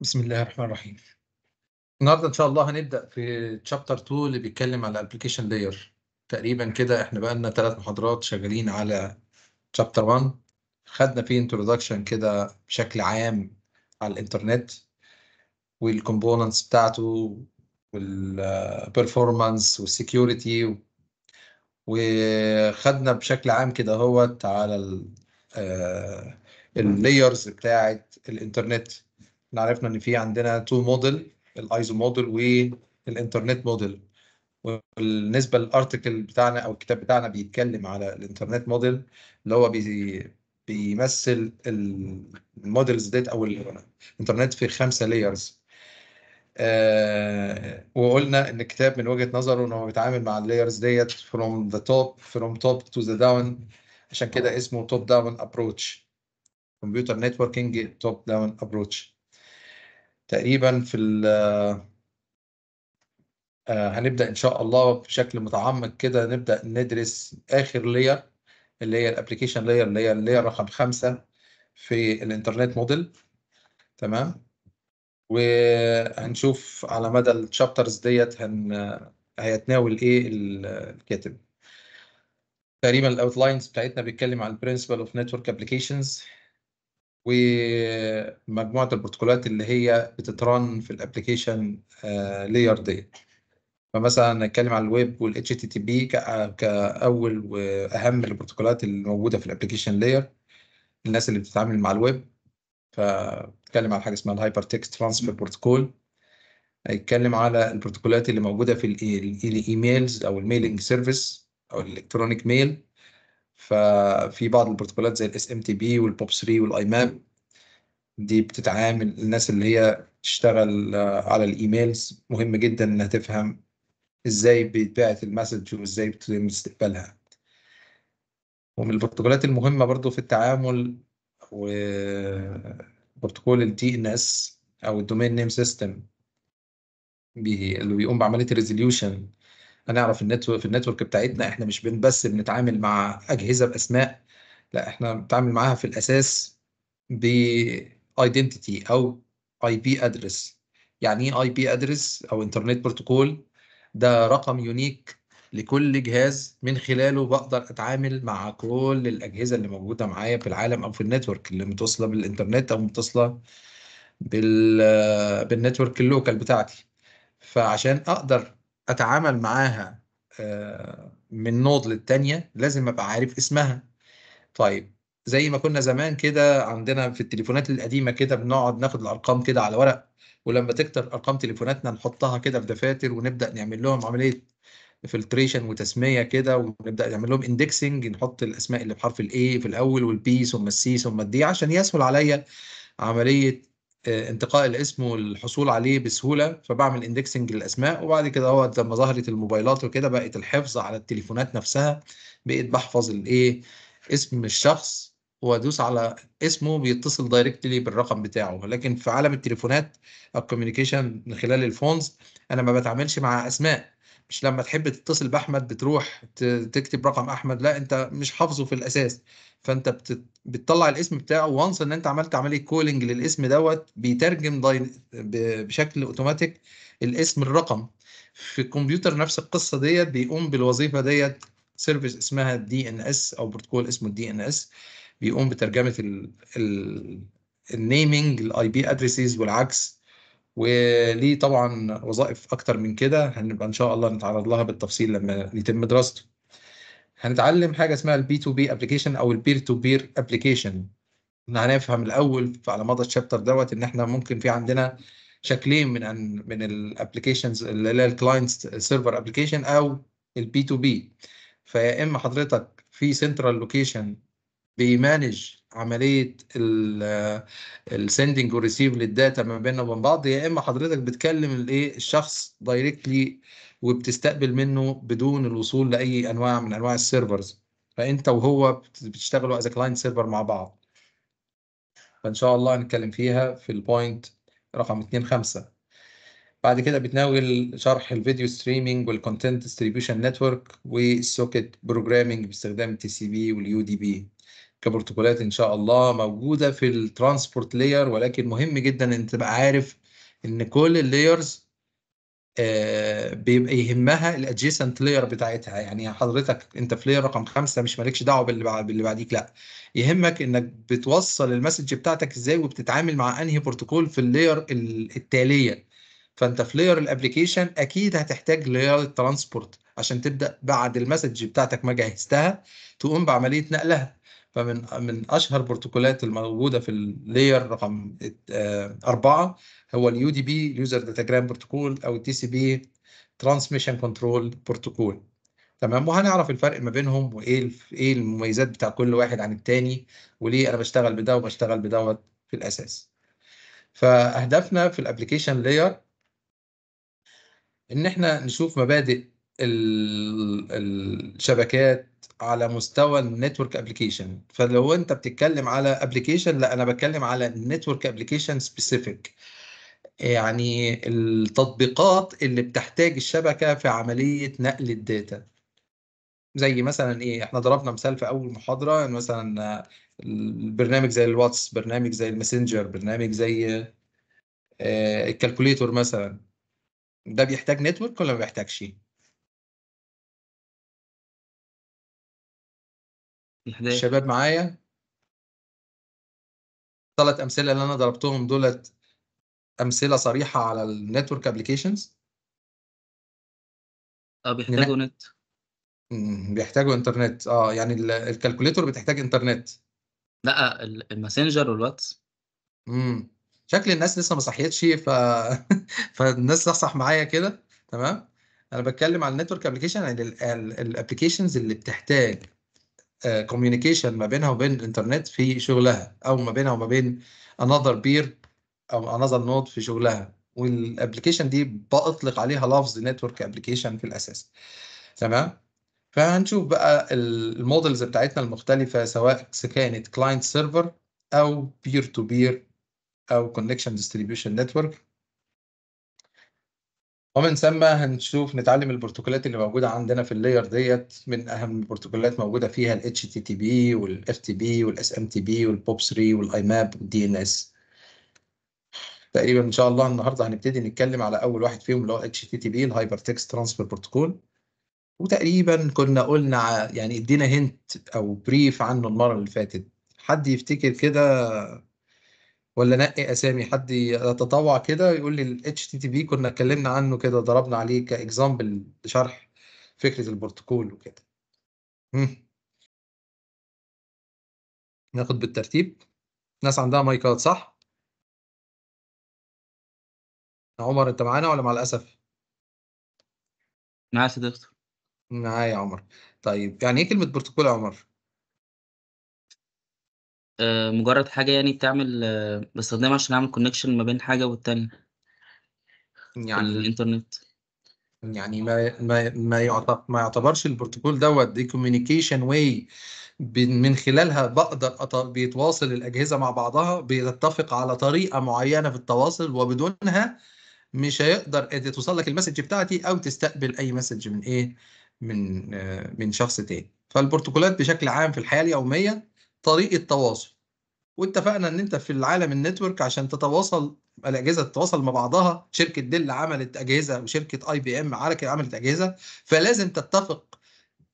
بسم الله الرحمن الرحيم النهارده ان شاء الله هنبدا في تشابتر 2 اللي بيتكلم على الابلكيشن لاير تقريبا كده احنا بقى لنا ثلاث محاضرات شغالين على تشابتر 1 خدنا فيه انتروداكشن كده بشكل عام على الانترنت والكومبوننتس بتاعته والبرفورمانس والسكيورتي وخدنا بشكل عام كده اهوت على اللايرز آه، بتاعه الانترنت احنا عرفنا ان في عندنا تو موديل الايزو موديل والانترنت موديل والنسبة للارتكل بتاعنا او الكتاب بتاعنا بيتكلم على الانترنت موديل اللي هو بي بيمثل المودلز ديت او الانترنت في خمسه لايرز آه وقلنا ان الكتاب من وجهه نظره ان هو بيتعامل مع اللايرز ديت فروم ذا توب فروم توب تو ذا داون عشان كده اسمه توب داون ابروتش كمبيوتر نتوركينج توب داون ابروتش تقريبا في آه، هنبدا ان شاء الله بشكل متعمق كده نبدا ندرس اخر لير اللي هي الابلكيشن لاير اللي هي اللاير رقم خمسة في الانترنت موديل تمام وهنشوف على مدى الشابترز ديت هن هيتناول ايه الكاتب تقريبا الاوتلاينز بتاعتنا بيتكلم عن البرنسبل اوف نتورك ابلكيشنز ومجموعه البروتوكولات اللي هي بتتران في الابلكيشن لاير آه، ديت فمثلا نتكلم على الويب والاتش آه، تي تي بي كاول واهم البروتوكولات اللي موجوده في الابلكيشن لاير الناس اللي بتتعامل مع الويب فبتكلم على حاجه اسمها الهايبر تكست ترانسفير بروتوكول هيتكلم على البروتوكولات اللي موجوده في الايميلز او الميلينج سيرفيس او الالكترونيك ميل ففي بعض البروتوكولات زي الاس ام تي بي والبوب 3 والايماب دي بتتعامل الناس اللي هي تشتغل آه، على الايميلز مهم جدا انها تفهم ازاي بيتبعت المسج وازاي بيتم استقبالها ومن البروتوكولات المهمه برضو في التعامل وبروتوكول الدي ان اس او الدومين نيم سيستم اللي بيقوم بعمليه الريزوليوشن هنعرف النتورك في النتورك بتاعتنا احنا مش بن بس بنتعامل مع اجهزه باسماء لا احنا بنتعامل معاها في الاساس ب identity او اي بي ادرس يعني ايه اي بي ادرس او انترنت بروتوكول ده رقم يونيك لكل جهاز من خلاله بقدر اتعامل مع كل الاجهزه اللي موجوده معايا في العالم او في النتورك اللي متصله بالانترنت او متصله بال بالنتورك اللوكال بتاعتي فعشان اقدر اتعامل معاها آه، من نود للتانية لازم ابقى عارف اسمها طيب زي ما كنا زمان كده عندنا في التليفونات القديمه كده بنقعد ناخد الارقام كده على ورق ولما تكتر ارقام تليفوناتنا نحطها كده في دفاتر ونبدا نعمل لهم عمليه فلتريشن وتسميه كده ونبدا نعمل لهم اندكسنج نحط الاسماء اللي بحرف الاي في الاول والبي ثم السي ثم الدي عشان يسهل عليا عمليه آه، انتقاء الاسم والحصول عليه بسهوله فبعمل اندكسنج للاسماء وبعد كده هو لما ظهرت الموبايلات وكده بقت الحفظ على التليفونات نفسها بقيت بحفظ الايه اسم الشخص وادوس على اسمه بيتصل دايركتلي بالرقم بتاعه لكن في عالم التليفونات الكوميونيكيشن من خلال الفونز انا ما بتعاملش مع اسماء مش لما تحب تتصل باحمد بتروح تكتب رقم احمد لا انت مش حافظه في الاساس فانت بتطلع الاسم بتاعه وانس ان انت عملت عمليه كولينج للاسم دوت بيترجم بشكل اوتوماتيك الاسم الرقم في الكمبيوتر نفس القصه ديت بيقوم بالوظيفه ديت سيرفيس اسمها دي ان اس او بروتوكول اسمه دي ان اس بيقوم بترجمه النيمنج الاي بي ادريسز والعكس وليه طبعا وظائف اكتر من كده هنبقى ان شاء الله نتعرض لها بالتفصيل لما يتم دراسته هنتعلم حاجه اسمها البي تو بي ابلكيشن او البير تو بير ابلكيشن هنفهم الاول على مدى الشابتر دوت ان احنا ممكن في عندنا شكلين من أن من الابلكيشنز اللي هي الكلاينت سيرفر ابلكيشن او البي تو بي فيا اما حضرتك في سنترال لوكيشن بيمانج عمليه السندنج والريسيف للداتا ما بيننا وبين بعض يا اما حضرتك بتكلم الايه الشخص دايركتلي وبتستقبل منه بدون الوصول لاي انواع من انواع السيرفرز فانت وهو بتشتغلوا از كلاينت سيرفر مع بعض فان شاء الله هنتكلم فيها في البوينت رقم 2 5 بعد كده بتناول شرح الفيديو ستريمينج والكونتنت ديستريبيوشن نتورك والسوكت بروجرامينج باستخدام التي سي بي واليو دي بي كبروتوكولات ان شاء الله موجوده في الترانسبورت لاير ولكن مهم جدا ان تبقى عارف ان كل اللايرز آه، بيبقى يهمها الادجيسنت لاير بتاعتها يعني حضرتك انت في لاير رقم خمسة مش مالكش دعوه باللي باللي بعديك لا يهمك انك بتوصل المسج بتاعتك ازاي وبتتعامل مع انهي بروتوكول في اللاير التاليه فانت في لاير الابلكيشن اكيد هتحتاج لاير الترانسبورت عشان تبدا بعد المسج بتاعتك ما جهزتها تقوم بعمليه نقلها فمن من اشهر بروتوكولات الموجوده في اللاير رقم آه، أربعة هو اليو دي بي اليوزر داتاجرام بروتوكول او التي سي بي ترانسميشن كنترول بروتوكول تمام وهنعرف الفرق ما بينهم وايه ايه المميزات بتاع كل واحد عن التاني وليه انا بشتغل بده وبشتغل بدوت في الاساس فاهدافنا في الابلكيشن لاير ان احنا نشوف مبادئ الشبكات على مستوى النتورك ابلكيشن فلو انت بتتكلم على ابلكيشن لا انا بتكلم على نتورك ابلكيشن سبيسيفيك يعني التطبيقات اللي بتحتاج الشبكه في عمليه نقل الداتا زي مثلا ايه احنا ضربنا مثال في اول محاضره مثلا البرنامج زي الواتس برنامج زي الماسنجر برنامج زي آه، الكالكوليتور مثلا ده بيحتاج نتورك ولا ما بيحتاجش الشباب معايا الثلاث امثله اللي انا ضربتهم دولت امثله صريحه على النتورك ابلكيشنز اه بيحتاجوا نت بيحتاجوا انترنت اه يعني الكالكوليتور بتحتاج انترنت لا الماسنجر والواتس امم شكل الناس لسه ما صحيتش ف فالناس صحصح معايا كده تمام انا بتكلم على النتورك ابلكيشن يعني الابلكيشنز اللي بتحتاج كوميونيكيشن آه، ما بينها وبين الانترنت في شغلها او ما بينها وما بين انذر بير او انذر نود في شغلها والابلكيشن دي بأطلق عليها لفظ نتورك ابلكيشن في الاساس تمام فهنشوف بقى المودلز بتاعتنا المختلفة سواء كانت كلاينت سيرفر أو بير تو بير أو كونكشن ديستريبيوشن نتورك ومن ثم هنشوف نتعلم البروتوكولات اللي موجوده عندنا في اللاير ديت من اهم البروتوكولات موجوده فيها ال HTTP وال FTP وال SMTP وال POP3 وال IMAP وال DNS تقريبا ان شاء الله النهارده هنبتدي نتكلم على اول واحد فيهم اللي هو اتش HTTP تي Hypertext Transfer Protocol. وتقريبا كنا قلنا يعني ادينا هنت او بريف عنه المره اللي فاتت حد يفتكر كده ولا نقي اسامي حد يتطوع كده يقول لي الاتش تي تي بي كنا اتكلمنا عنه كده ضربنا عليه كاكزامبل لشرح فكره البروتوكول وكده ناخد بالترتيب ناس عندها مايكات صح عمر انت معانا ولا مع الاسف معايا يا دكتور معايا يا عمر طيب يعني ايه كلمه بروتوكول يا عمر آه، مجرّد حاجة يعني بتعمل آه، بستخدمها عشان أعمل كونكشن ما بين حاجة والتانية. يعني الإنترنت. يعني ما ما ما ما يعتبرش البروتوكول دوت دي كوميونيكيشن واي من خلالها بقدر بيتواصل الأجهزة مع بعضها، بيتفق على طريقة معيّنة في التواصل وبدونها مش هيقدر توصل لك المسج بتاعتي أو تستقبل أي مسج من إيه، من آه، من شخص تاني. فالبروتوكولات بشكل عام في الحياة اليومية طريقه تواصل واتفقنا ان انت في العالم النتورك عشان تتواصل الاجهزه تتواصل مع بعضها شركه ديل عملت اجهزه وشركه اي بي ام عملت اجهزه فلازم تتفق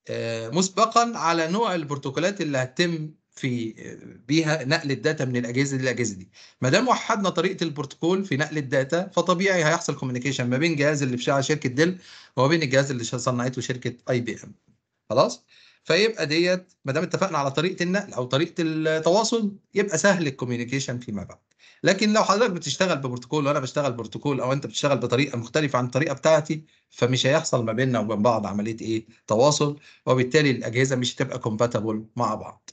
آه، مسبقا على نوع البروتوكولات اللي هتتم في آه، بيها نقل الداتا من الاجهزه دي للاجهزه دي ما دام وحدنا طريقه البروتوكول في نقل الداتا فطبيعي هيحصل كوميونيكيشن ما بين الجهاز اللي في شركه ديل وما بين الجهاز اللي صنعته شركه اي بي ام خلاص فيبقى ديت ما دام اتفقنا على طريقه النقل او طريقه التواصل يبقى سهل الكوميونيكيشن فيما بعد لكن لو حضرتك بتشتغل ببروتوكول وانا بشتغل بروتوكول او انت بتشتغل بطريقه مختلفه عن الطريقه بتاعتي فمش هيحصل ما بيننا وبين بعض عمليه ايه تواصل وبالتالي الاجهزه مش هتبقى كومباتبل مع بعض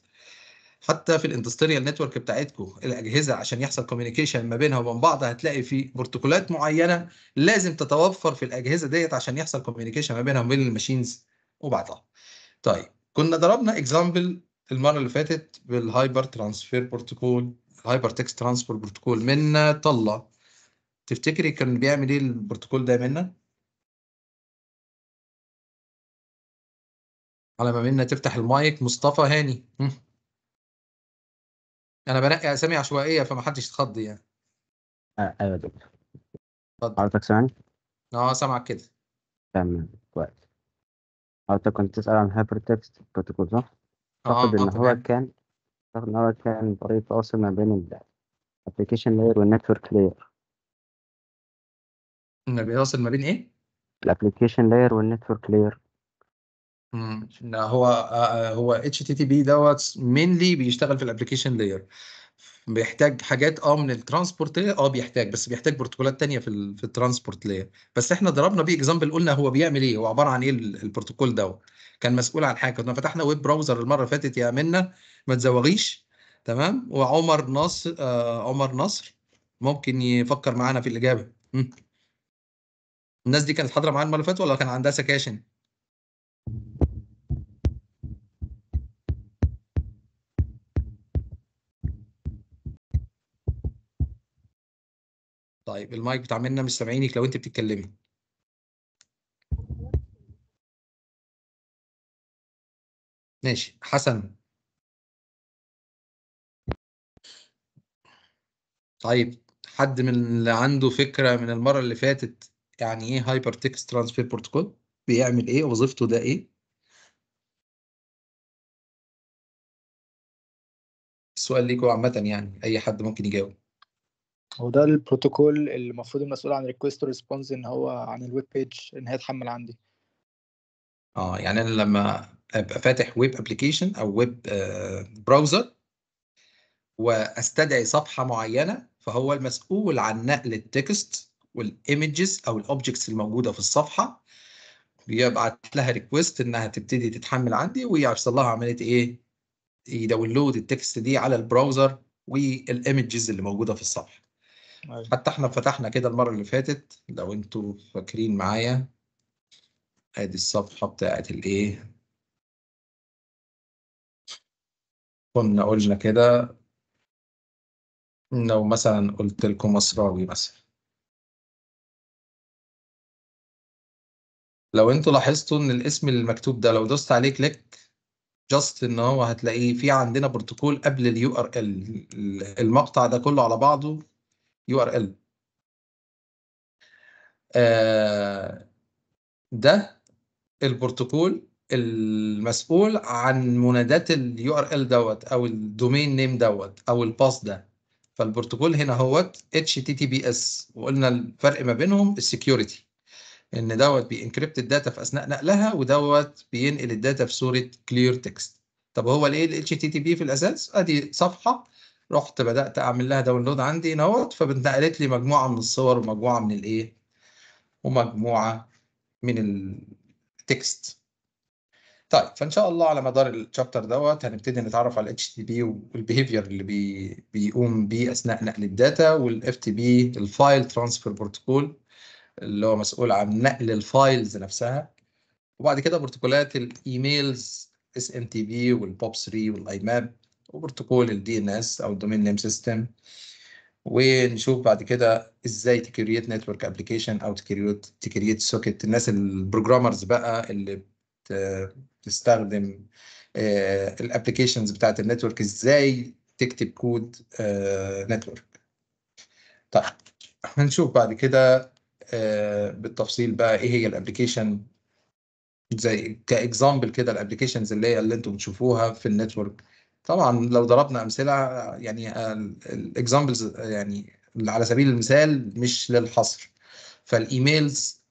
حتى في الاندستريال نتورك بتاعتكم الاجهزه عشان يحصل كوميونيكيشن ما بينها وبين بعض هتلاقي في بروتوكولات معينه لازم تتوفر في الاجهزه ديت عشان يحصل كوميونيكيشن ما بينها وبين الماشينز وبعضها طيب كنا ضربنا اكزامبل المره اللي فاتت بالهايبر ترانسفير بروتوكول هايبر تكست ترانسفير بروتوكول من طلة تفتكري كان بيعمل ايه البروتوكول ده منا على ما منا تفتح المايك مصطفى هاني انا بنقي اسامي عشوائيه فمحدش يتخض يعني آه، ايوه دكتور حضرتك سامعني؟ اه سامعك كده تمام كويس أو أنت كنت تسأل عن هايبر تكست كنت تقول صح؟ آه، أعتقد إن آه، هو كان أعتقد إن هو كان طريق تواصل ما بين الأبلكيشن لاير والنتورك لاير ما بيوصل ما بين ايه؟ الأبلكيشن لاير والنتورك لاير امم هو آه، هو اتش تي تي بي دوت مينلي بيشتغل في الابلكيشن لاير بيحتاج حاجات اه من الترانسبورت لاير اه بيحتاج بس بيحتاج بروتوكولات تانية في في الترانسبورت لاير بس احنا ضربنا بيه اكزامبل قلنا هو بيعمل ايه هو عباره عن ايه البروتوكول دوت كان مسؤول عن حاجه كنا فتحنا ويب براوزر المره اللي فاتت يا منى ما تزوغيش تمام وعمر نصر آه عمر نصر ممكن يفكر معانا في الاجابه الناس دي كانت حاضره معانا المره اللي فاتت ولا كان عندها سكاشن طيب المايك بتاع منا مش سامعينك لو انت بتتكلمي ماشي حسن طيب حد من اللي عنده فكره من المره اللي فاتت يعني ايه هايبر تكست ترانسفير بروتوكول بيعمل ايه وظيفته ده ايه السؤال ليكوا عامه يعني اي حد ممكن يجاوب هو ده البروتوكول اللي المفروض المسؤول عن ريكويست ريسبونس ان هو عن الويب بيج ان هي تحمل عندي اه يعني انا لما ابقى فاتح ويب ابلكيشن او ويب براوزر آه، واستدعي صفحه معينه فهو المسؤول عن نقل التكست والايمجز او الاوبجكتس الموجوده في الصفحه بيبعت لها ريكويست انها تبتدي تتحمل عندي ويحصل لها عمليه ايه يداونلود التكست دي على البراوزر والايمجز اللي موجوده في الصفحه أيوة. حتى احنا فتحنا كده المره اللي فاتت لو انتوا فاكرين معايا ادي الصفحه بتاعت الايه كنا قلنا كده لو مثلا قلت لكم مصراوي مثلا لو انتوا لاحظتوا ان الاسم المكتوب ده لو دوست عليه كليك جاست ان هو هتلاقيه في عندنا بروتوكول قبل اليو ار ال المقطع ده كله على بعضه يو ار ال آه، ده البروتوكول المسؤول عن منادات اليو ار ال دوت او الدومين نيم دوت او الباس ده فالبروتوكول هنا هوت اتش تي تي بي اس وقلنا الفرق ما بينهم السكيورتي ان دوت بينكريبت الداتا في اثناء نقلها ودوت بينقل الداتا في صوره كلير تكست طب هو ليه ال بي في الاساس ادي صفحه رحت بدات اعمل لها داونلود عندي نوت فانتقلت لي مجموعه من الصور ومجموعه من الايه ومجموعه من التكست طيب فان شاء الله على مدار الشابتر دوت هنبتدي نتعرف على تي بي والبيهيفير اللي بي بيقوم بيه اثناء نقل الداتا تي FTP الفايل ترانسفير بروتوكول اللي هو مسؤول عن نقل الفايلز نفسها وبعد كده بروتوكولات الايميلز اس ام تي بي والبوب 3 والاي ماب وبروتوكول الدي ان اس او الدومين نيم سيستم ونشوف بعد كده ازاي تكريت نتورك ابلكيشن او تكريت تكريت سوكت الناس البروجرامرز بقى اللي بتستخدم آه، الابلكيشنز بتاعت النتورك ازاي تكتب كود نتورك آه، طيب هنشوف بعد كده آه، بالتفصيل بقى ايه هي الابلكيشن زي كاكزامبل كده الابلكيشنز اللي هي اللي انتم بتشوفوها في النتورك طبعا لو ضربنا امثله يعني الاكزامبلز يعني على سبيل المثال مش للحصر فالايميلز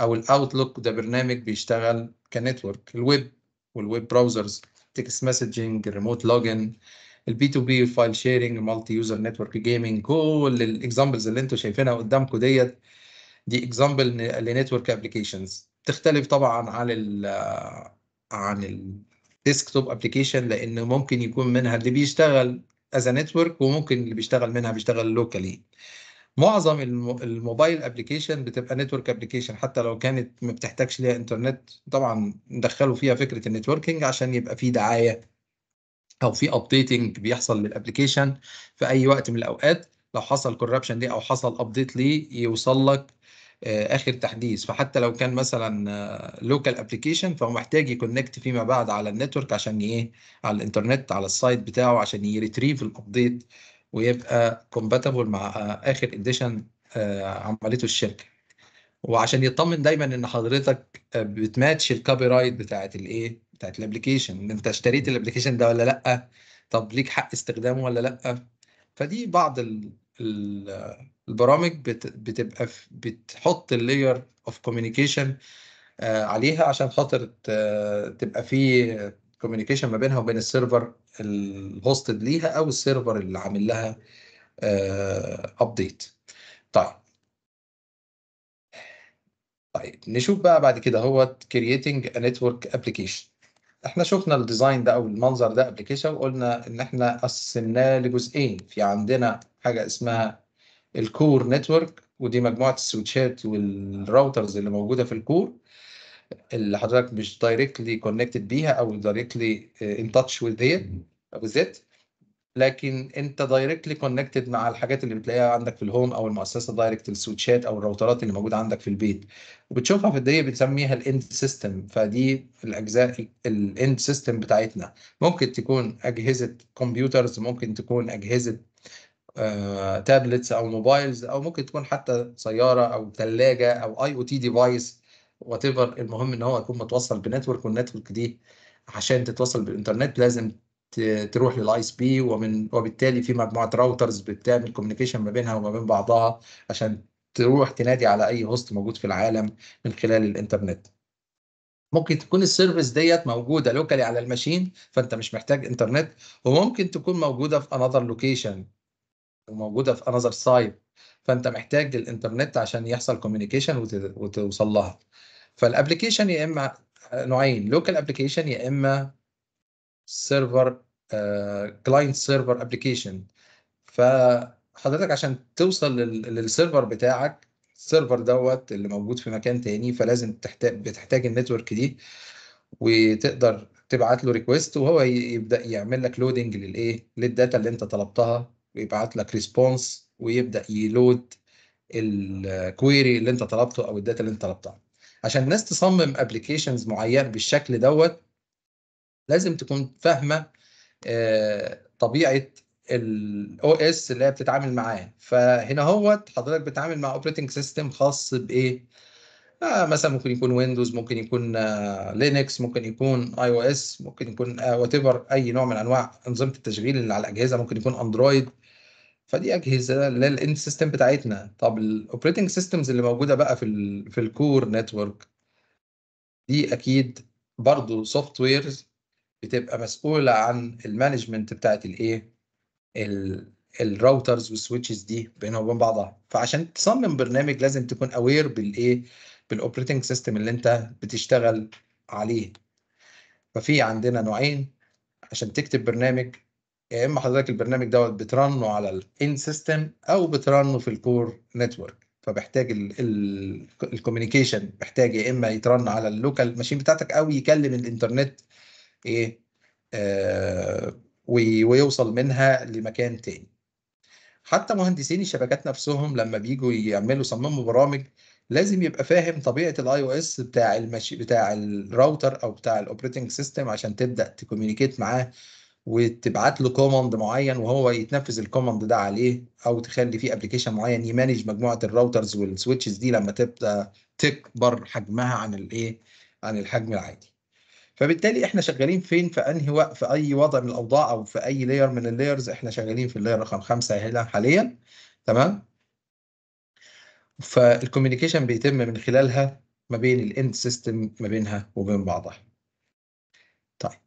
او الاوتلوك ده برنامج بيشتغل كنتورك الويب والويب براوزرز تكست مسجنج ريموت لوجن البي تو بي فايل شيرنج مالتي يوزر نتورك جيمنج كل الاكزامبلز اللي انتم شايفينها قدامكم ديت دي اكزامبل لنتورك ابلكيشنز تختلف طبعا عن ال عن ال ديسكتوب ابلكيشن لان ممكن يكون منها اللي بيشتغل از نتورك وممكن اللي بيشتغل منها بيشتغل لوكالي معظم الموبايل ابلكيشن بتبقى نتورك ابلكيشن حتى لو كانت ما بتحتاجش ليها انترنت طبعا ندخلوا فيها فكره النتوركينج عشان يبقى في دعايه او في ابديتنج بيحصل للابلكيشن في اي وقت من الاوقات لو حصل كوربشن ليه او حصل ابديت ليه يوصل لك آه، اخر تحديث فحتى لو كان مثلا لوكال آه، ابلكيشن فهو محتاج يكونكت فيما بعد على النتورك عشان ايه على الانترنت على السايت بتاعه عشان يريتريف الابديت ويبقى كومباتبل مع آه، اخر اديشن عملته الشركه وعشان يطمن دايما ان حضرتك بتماتش الكوبي رايت بتاعت الايه بتاعت الابلكيشن انت اشتريت الابلكيشن ده ولا لا طب ليك حق استخدامه ولا لا فدي بعض ال ال البرامج بت... بتبقى في... بتحط اللاير اوف كوميونيكيشن عليها عشان خاطر تبقى في كوميونيكيشن ما بينها وبين السيرفر الهوستد ليها او السيرفر اللي عامل لها ابديت آه، طيب طيب نشوف بقى بعد كده هو كرييتنج نتورك ابلكيشن احنا شفنا الديزاين ده او المنظر ده ابلكيشن وقلنا ان احنا قسمناه لجزئين في عندنا حاجه اسمها الكور نتورك ودي مجموعه السويتشات والراوترز اللي موجوده في الكور اللي حضرتك مش دايركتلي كونكتد بيها او دايركتلي ان تاتش وذ هي ذات لكن انت دايركتلي كونكتد مع الحاجات اللي بتلاقيها عندك في الهوم او المؤسسه دايركت السويتشات او الراوترات اللي موجوده عندك في البيت وبتشوفها في الدقيقه بنسميها الاند سيستم فدي الاجزاء الاند سيستم بتاعتنا ممكن تكون اجهزه كمبيوترز ممكن تكون اجهزه تابلتس آه، او موبايلز او ممكن تكون حتى سياره او ثلاجه او اي او تي ديفايس وات ايفر المهم ان هو يكون متوصل بنتورك والنتورك دي عشان تتوصل بالانترنت لازم تروح للاي اس بي ومن وبالتالي في مجموعه راوترز بتعمل كوميونيكيشن ما بينها وما بين بعضها عشان تروح تنادي على اي هوست موجود في العالم من خلال الانترنت ممكن تكون السيرفيس ديت موجوده لوكالي على الماشين فانت مش محتاج انترنت وممكن تكون موجوده في انذر لوكيشن وموجوده في انذر سايت فانت محتاج للانترنت عشان يحصل كوميونيكيشن وتوصل لها فالابلكيشن يا اما نوعين لوكال ابلكيشن يا اما سيرفر كلاينت سيرفر ابلكيشن فحضرتك عشان توصل للسيرفر بتاعك السيرفر دوت اللي موجود في مكان تاني فلازم تحتاج بتحتاج النتورك دي وتقدر تبعت له ريكويست وهو يبدا يعمل لك لودنج للايه للداتا اللي انت طلبتها ويبعت لك ريسبونس ويبدا يلود الكويري اللي انت طلبته او الداتا اللي انت طلبتها عشان الناس تصمم ابلكيشنز معين بالشكل دوت لازم تكون فاهمه آه، طبيعه الاو اس اللي هي بتتعامل معاه فهنا هوت حضرتك بتتعامل مع اوبريتنج سيستم خاص بايه آه، مثلا ممكن يكون ويندوز ممكن يكون لينكس آه، ممكن يكون اي او اس ممكن يكون وات آه، اي نوع من انواع انظمه التشغيل اللي على الاجهزه ممكن يكون اندرويد فدي اجهزه للان سيستم بتاعتنا طب الاوبريتنج سيستمز اللي موجوده بقى في في الكور نتورك دي اكيد برضو سوفت ويرز بتبقى مسؤوله عن المانجمنت بتاعت الايه الراوترز والسويتشز دي بينها وبين بعضها فعشان تصمم برنامج لازم تكون اوير بالايه بالاوبريتنج سيستم اللي انت بتشتغل عليه ففي عندنا نوعين عشان تكتب برنامج يا اما حضرتك البرنامج دوت بترنه على الان سيستم او بترنه في الكور نتورك فبحتاج الكوميونيكيشن محتاج يا اما يترن على اللوكال ماشين بتاعتك او يكلم الانترنت ايه آه ويوصل منها لمكان تاني حتى مهندسين الشبكات نفسهم لما بيجوا يعملوا يصمموا برامج لازم يبقى فاهم طبيعه الاي او اس بتاع المشي بتاع الراوتر او بتاع الاوبريتنج سيستم عشان تبدا تكوميونيكيت معاه وتبعت له كوماند معين وهو يتنفذ الكوماند ده عليه او تخلي فيه ابلكيشن معين يمانج مجموعه الراوترز والسويتشز دي لما تبدا تكبر حجمها عن الايه عن الحجم العادي فبالتالي احنا شغالين فين في انهي وقت في اي وضع من الاوضاع او في اي لاير من اللايرز احنا شغالين في اللاير رقم خمسه هنا حاليا تمام فالكوميونيكيشن بيتم من خلالها ما بين الاند سيستم ما بينها وبين بعضها طيب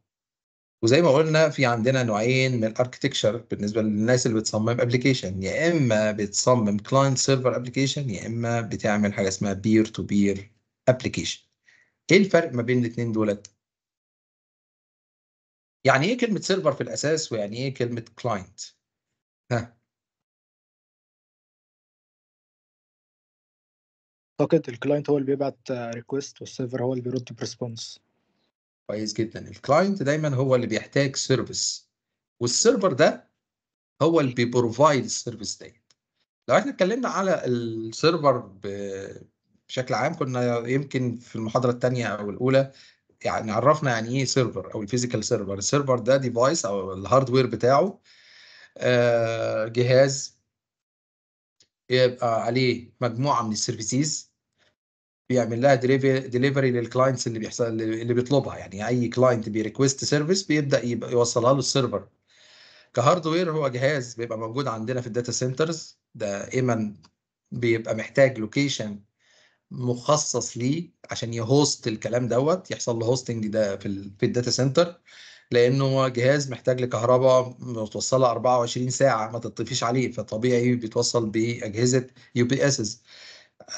وزي ما قلنا في عندنا نوعين من الاركتكشر بالنسبه للناس اللي بتصمم ابلكيشن يا اما بتصمم كلاينت سيرفر ابلكيشن يا اما بتعمل حاجه اسمها بير تو بير ابلكيشن ايه الفرق ما بين الاثنين دولت يعني ايه كلمه سيرفر في الاساس ويعني ايه كلمه كلاينت ها اعتقد الكلاينت هو اللي بيبعت ريكوست والسيرفر هو اللي بيرد بريسبونس كويس جدا الكلاينت دايما هو اللي بيحتاج سيرفيس والسيرفر ده هو اللي بيبروفايد السيرفيس ديت لو احنا اتكلمنا على السيرفر بشكل عام كنا يمكن في المحاضره الثانيه او الاولى يعني عرفنا يعني ايه سيرفر او الفيزيكال سيرفر السيرفر ده ديفايس او الهاردوير بتاعه آه، جهاز يبقى عليه مجموعه من السيرفيسز بيعمل لها ديليفري للكلاينتس اللي بيحصل اللي بيطلبها يعني اي كلاينت بيريكويست سيرفيس بيبدا يوصلها له السيرفر كهاردوير هو جهاز بيبقى موجود عندنا في الداتا سنترز دائما بيبقى محتاج لوكيشن مخصص ليه عشان يهوست الكلام دوت يحصل له هوستنج ده في الـ في الداتا سنتر لانه هو جهاز محتاج لكهرباء متوصله 24 ساعه ما تطفيش عليه فطبيعي بيتوصل باجهزه يو بي اسز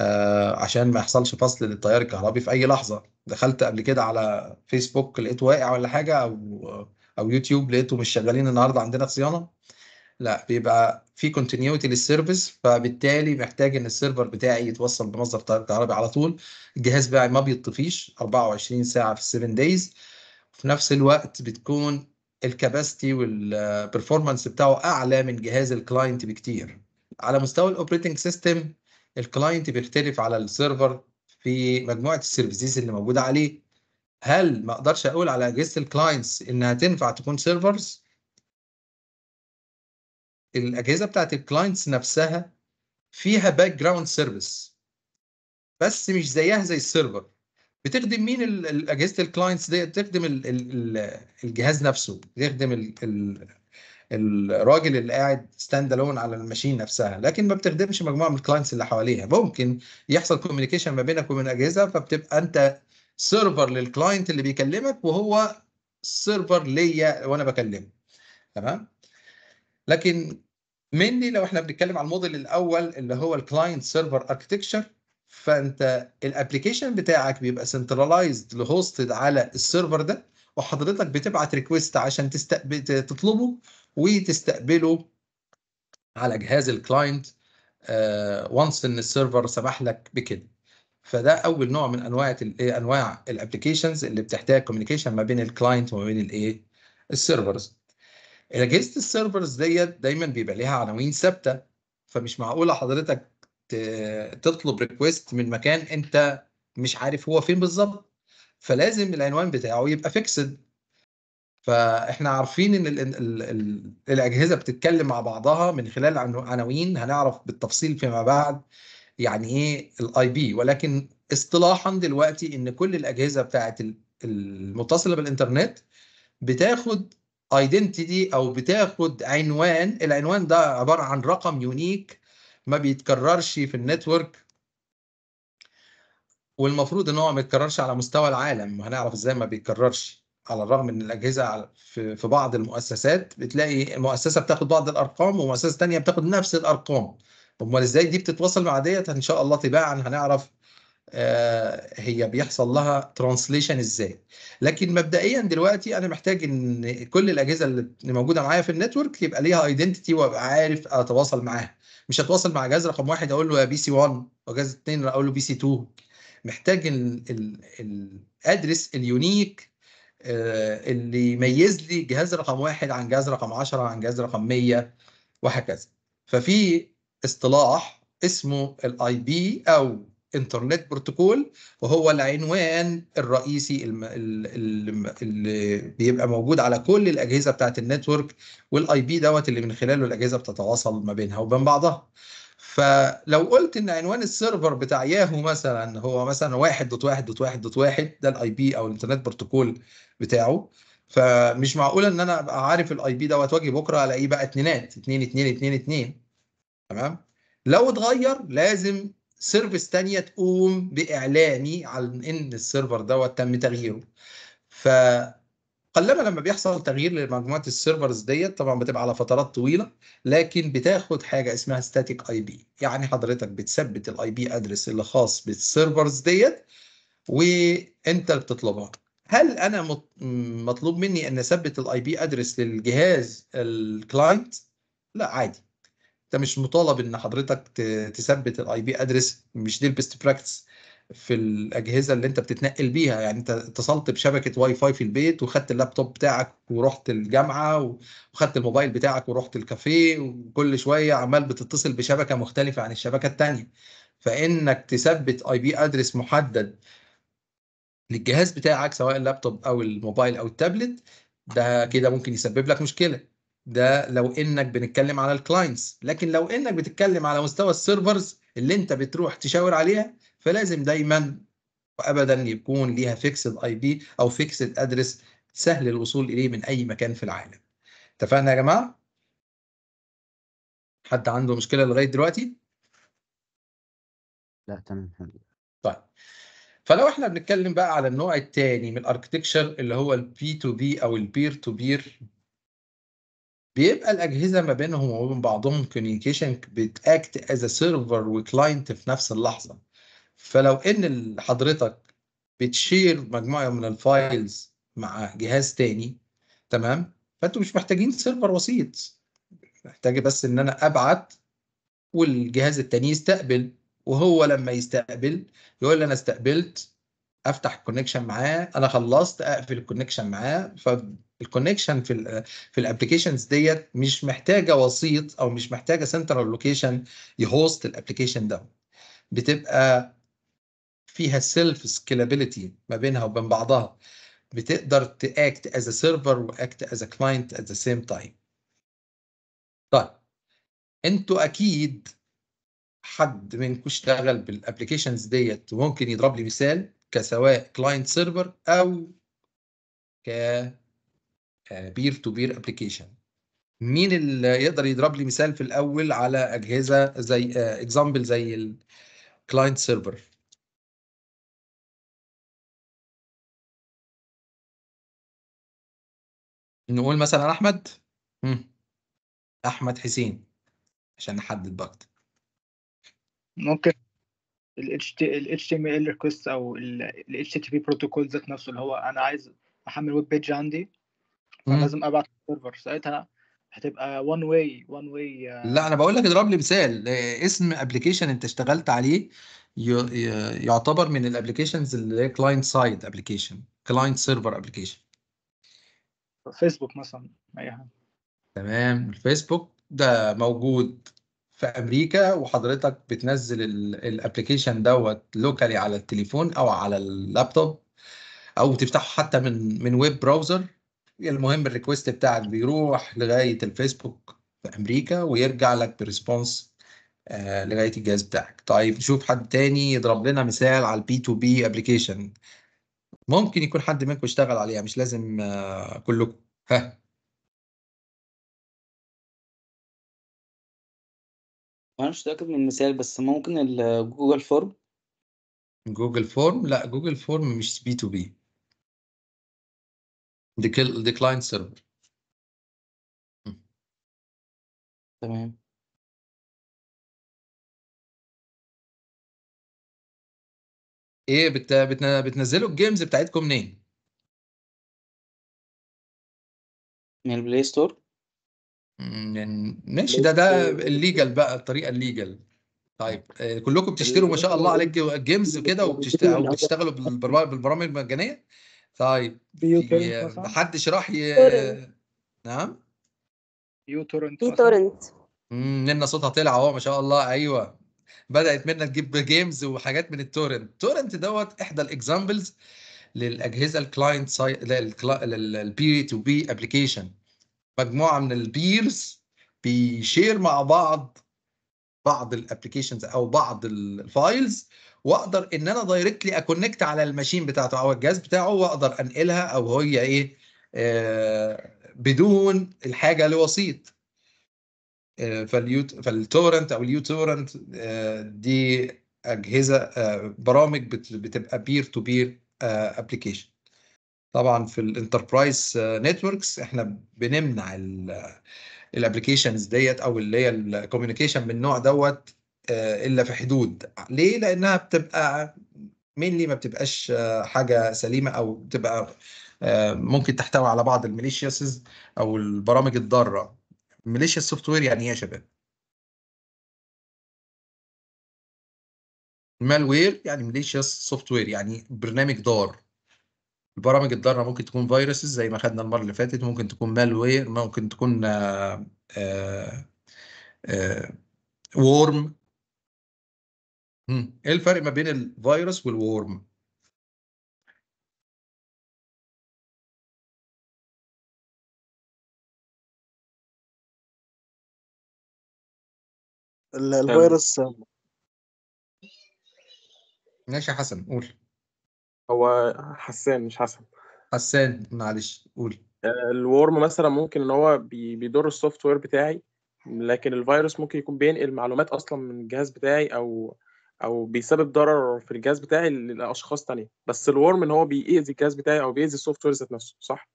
آه عشان ما يحصلش فصل للتيار الكهربي في اي لحظه دخلت قبل كده على فيسبوك لقيته واقع ولا حاجه او او يوتيوب لقيته مش شغالين النهارده عندنا في صيانه لا بيبقى في كونتينيوتي للسيرفيس فبالتالي محتاج ان السيرفر بتاعي يتوصل بمصدر تيار كهربي على طول الجهاز بتاعي ما بيطفيش 24 ساعه في 7 دايز وفي نفس الوقت بتكون الكباستي والبرفورمانس بتاعه اعلى من جهاز الكلاينت بكتير على مستوى الاوبريتنج سيستم الكلاينت بيختلف على السيرفر في مجموعه السيرفيسز اللي موجوده عليه هل ما اقدرش اقول على اجهزه الكلاينتس انها تنفع تكون سيرفرز الاجهزه بتاعت الكلاينتس نفسها فيها باك جراوند سيرفيس بس مش زيها زي السيرفر بتخدم مين اجهزه الكلاينتس دي بتخدم الجهاز نفسه بتخدم الراجل اللي قاعد ستاند الون على الماشين نفسها لكن ما بتخدمش مجموعه من الكلاينتس اللي حواليها ممكن يحصل كوميونيكيشن ما بينك وبين اجهزه فبتبقى انت سيرفر للكلاينت اللي بيكلمك وهو سيرفر ليا وانا بكلمه تمام لكن مني لو احنا بنتكلم على الموديل الاول اللي هو الكلاينت سيرفر اركتكتشر فانت الابلكيشن بتاعك بيبقى سنترلايزد لهوستد على السيرفر ده وحضرتك بتبعت ريكويست عشان تست... تطلبه وتستقبله على جهاز الكلاينت آه، وانس ان السيرفر سمح لك بكده فده اول نوع من انواع إيه، انواع الابلكيشنز اللي بتحتاج كوميونيكيشن ما بين الكلاينت وما بين الايه السيرفرز اجهزه السيرفرز ديت دايما بيبقى ليها عناوين ثابته فمش معقوله حضرتك تطلب ريكويست من مكان انت مش عارف هو فين بالظبط فلازم العنوان بتاعه يبقى فيكسد فاحنا عارفين ان الـ الـ الـ الاجهزه بتتكلم مع بعضها من خلال عناوين هنعرف بالتفصيل فيما بعد يعني ايه الاي بي ولكن اصطلاحا دلوقتي ان كل الاجهزه بتاعه المتصله بالانترنت بتاخد ايدنتيتي او بتاخد عنوان العنوان ده عباره عن رقم يونيك ما بيتكررش في النتورك والمفروض ان هو ما يتكررش على مستوى العالم هنعرف ازاي ما بيتكررش على الرغم ان الاجهزه في بعض المؤسسات بتلاقي مؤسسه بتاخد بعض الارقام ومؤسسه ثانيه بتاخد نفس الارقام امال ازاي دي بتتواصل مع ديت ان شاء الله تباعا هنعرف آه، هي بيحصل لها ترانسليشن ازاي لكن مبدئيا دلوقتي انا محتاج ان كل الاجهزه اللي موجوده معايا في النتورك يبقى ليها ايدنتيتي وابقى عارف اتواصل معاها مش هتواصل مع جهاز رقم واحد اقول له يا بي سي 1 وجهاز اثنين اقول له بي سي 2 محتاج الادرس اليونيك آه، اللي يميز لي جهاز رقم واحد عن جهاز رقم 10 عن جهاز رقم 100 وهكذا ففي اصطلاح اسمه الاي بي او انترنت بروتوكول وهو العنوان الرئيسي اللي بيبقى موجود على كل الاجهزه بتاعه النتورك والاي بي دوت اللي من خلاله الاجهزه بتتواصل ما بينها وبين بعضها فلو قلت ان عنوان السيرفر بتاع ياهو مثلا هو مثلا واحد دوت واحد دوت واحد دوت واحد ده الاي بي او الانترنت بروتوكول بتاعه فمش معقول ان انا ابقى عارف الاي بي دوت واجي بكره الاقيه بقى اتنينات اتنين اتنين اتنين اتنين تمام لو اتغير لازم سيرفيس تانية تقوم باعلاني عن ان السيرفر دوت تم تغييره ف قلما لما بيحصل تغيير لمجموعه السيرفرز ديت طبعا بتبقى على فترات طويله لكن بتاخد حاجه اسمها ستاتيك اي بي يعني حضرتك بتثبت الاي بي ادرس اللي خاص بالسيرفرز ديت وانت بتطلبها هل انا مطلوب مني ان اثبت الاي بي ادرس للجهاز الكلاينت لا عادي انت مش مطالب ان حضرتك تثبت الاي بي ادرس مش دي البيست براكتس في الاجهزه اللي انت بتتنقل بيها يعني انت اتصلت بشبكه واي فاي في البيت وخدت اللابتوب بتاعك ورحت الجامعه وخدت الموبايل بتاعك ورحت الكافيه وكل شويه عمال بتتصل بشبكه مختلفه عن الشبكه الثانيه فانك تثبت اي بي ادرس محدد للجهاز بتاعك سواء اللابتوب او الموبايل او التابلت ده كده ممكن يسبب لك مشكله ده لو انك بنتكلم على الكلاينتس لكن لو انك بتتكلم على مستوى السيرفرز اللي انت بتروح تشاور عليها فلازم دايما وابدا يكون ليها فيكسد اي بي او فيكسد ادرس سهل الوصول اليه من اي مكان في العالم اتفقنا يا جماعه حد عنده مشكله لغايه دلوقتي لا تمام الحمد لله طيب فلو احنا بنتكلم بقى على النوع الثاني من الاركتكشر اللي هو البي تو بي او البير تو بير بيبقى الاجهزه ما بينهم وما بين بعضهم كوميونيكيشن بتاكت از سيرفر وكلاينت في نفس اللحظه فلو ان حضرتك بتشير مجموعه من الفايلز مع جهاز تاني تمام فانتوا مش محتاجين سيرفر وسيط محتاج بس ان انا ابعت والجهاز التاني يستقبل وهو لما يستقبل يقول لي انا استقبلت افتح الكونكشن معاه انا خلصت اقفل الكونكشن معاه فالكونكشن في الـ في الابلكيشنز ديت مش محتاجه وسيط او مش محتاجه سنترال لوكيشن يهوست الابلكيشن ده بتبقى فيها سيلف سكيلابيلتي ما بينها وبين بعضها بتقدر تاكت از سيرفر واكت از كلاينت ات ذا سيم تايم طيب انتوا اكيد حد منكم اشتغل بالابلكيشنز ديت وممكن يضرب لي مثال كسواء كلاينت سيرفر او ك بير تو بير ابلكيشن مين اللي يقدر يضرب لي مثال في الاول على اجهزه زي اكزامبل آه، زي الكلاينت سيرفر نقول مثلا احمد احمد حسين عشان نحدد بقى ممكن ال HTML ريكوست او ال HTTP بروتوكول ذات نفسه اللي هو انا عايز احمل ويب بيج عندي فلازم ابعت سيرفر ساعتها هتبقى وان واي وان واي لا انا بقول لك اضرب لي مثال اسم ابلكيشن انت اشتغلت عليه يعتبر من الابلكيشنز اللي هي كلاينت سايد ابلكيشن كلاينت سيرفر ابلكيشن فيسبوك مثلا اي حاجه تمام الفيسبوك ده موجود في امريكا وحضرتك بتنزل الابلكيشن دوت لوكالي على التليفون او على اللابتوب او تفتحه حتى من من ويب براوزر المهم الريكوست بتاعك بيروح لغايه الفيسبوك في امريكا ويرجع لك بريسبونس آه، لغايه الجهاز بتاعك طيب نشوف حد تاني يضرب لنا مثال على البي تو بي ابلكيشن ممكن يكون حد منكم اشتغل عليها مش لازم آه، كلكم ها انا مش متاكد من المثال بس ممكن الجوجل فورم جوجل فورم لا جوجل فورم مش بي تو بي دي كلاينت سيرفر تمام ايه بت... بتن... بتنزلوا الجيمز بتاعتكم منين؟ من البلاي ستور من... ماشي ده ده الليجل بقى الطريقه الليجل طيب آه، كلكم بتشتروا ما شاء الله عليك جيمز كده وبتشتغلوا بالبرامج المجانيه طيب راح ي... نعم يو تورنت يو تورنت لنا صوتها طلع اهو ما شاء الله ايوه بدات منا تجيب جيمز وحاجات من التورنت تورنت دوت احدى الاكزامبلز للاجهزه الكلاينت للبي تو بي ابلكيشن مجموعه من البيرز بيشير مع بعض بعض الابلكيشنز او بعض الفايلز واقدر ان انا دايركتلي اكونكت على الماشين بتاعته او الجهاز بتاعه واقدر انقلها او هي ايه آه بدون الحاجه لوسيط آه، فاليوت فالتورنت او اليو تورنت آه، دي اجهزه آه، برامج بتبقى بير تو بير ابلكيشن طبعا في الانتربرايز نتوركس احنا بنمنع الابلكيشنز ديت او اللي هي الكوميونيكيشن من النوع دوت الا في حدود ليه لانها بتبقى مينلي ما بتبقاش حاجه سليمه او بتبقى ممكن تحتوي على بعض الميليشيسز او البرامج الضاره ميليشيا السوفت وير يعني ايه يا شباب؟ مالوير يعني ميليشيا سوفت وير يعني برنامج ضار البرامج الضاره ممكن تكون فيروسز زي ما خدنا المره اللي فاتت ممكن تكون مالوير ممكن تكون آآ آآ وورم ايه الفرق ما بين الفيروس والورم الفيروس آه. ماشي يا حسن قول هو حسان مش حسن حسان معلش قول آه، الورم مثلا ممكن ان هو بيضر السوفت وير بتاعي لكن الفيروس ممكن يكون بينقل معلومات اصلا من الجهاز بتاعي او او بيسبب ضرر في الجهاز بتاعي لاشخاص تانية بس الورم ان هو بيأذي الجهاز بتاعي او بيأذي السوفت وير ذات نفسه صح؟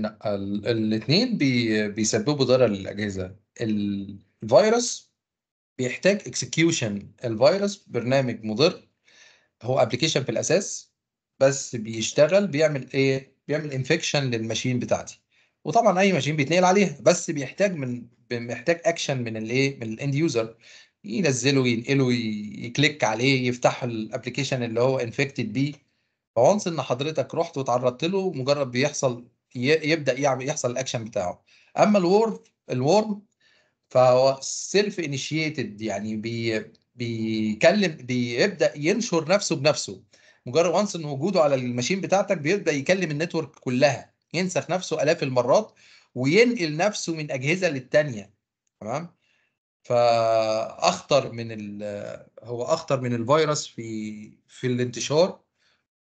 لا الاثنين بي بيسببوا ضرر للاجهزه الفيروس بيحتاج اكسكيوشن الفيروس برنامج مضر هو ابلكيشن في الاساس بس بيشتغل بيعمل ايه بيعمل انفكشن للماشين بتاعتي وطبعا اي ماشين بيتنقل عليها بس بيحتاج من بيحتاج اكشن من الايه من الاند يوزر ينزله ينقله يكليك عليه يفتح الابلكيشن اللي هو انفكتد بيه فونس ان حضرتك رحت وتعرضت له مجرد بيحصل يبدا يعمل يحصل الاكشن بتاعه اما الورم الورم فهو سيلف انيشيتد يعني بي بيكلم بيبدا ينشر نفسه بنفسه مجرد وانس ان وجوده على الماشين بتاعتك بيبدا يكلم النتورك كلها ينسخ نفسه الاف المرات وينقل نفسه من اجهزه للثانيه تمام فاخطر من ال هو اخطر من الفيروس في في الانتشار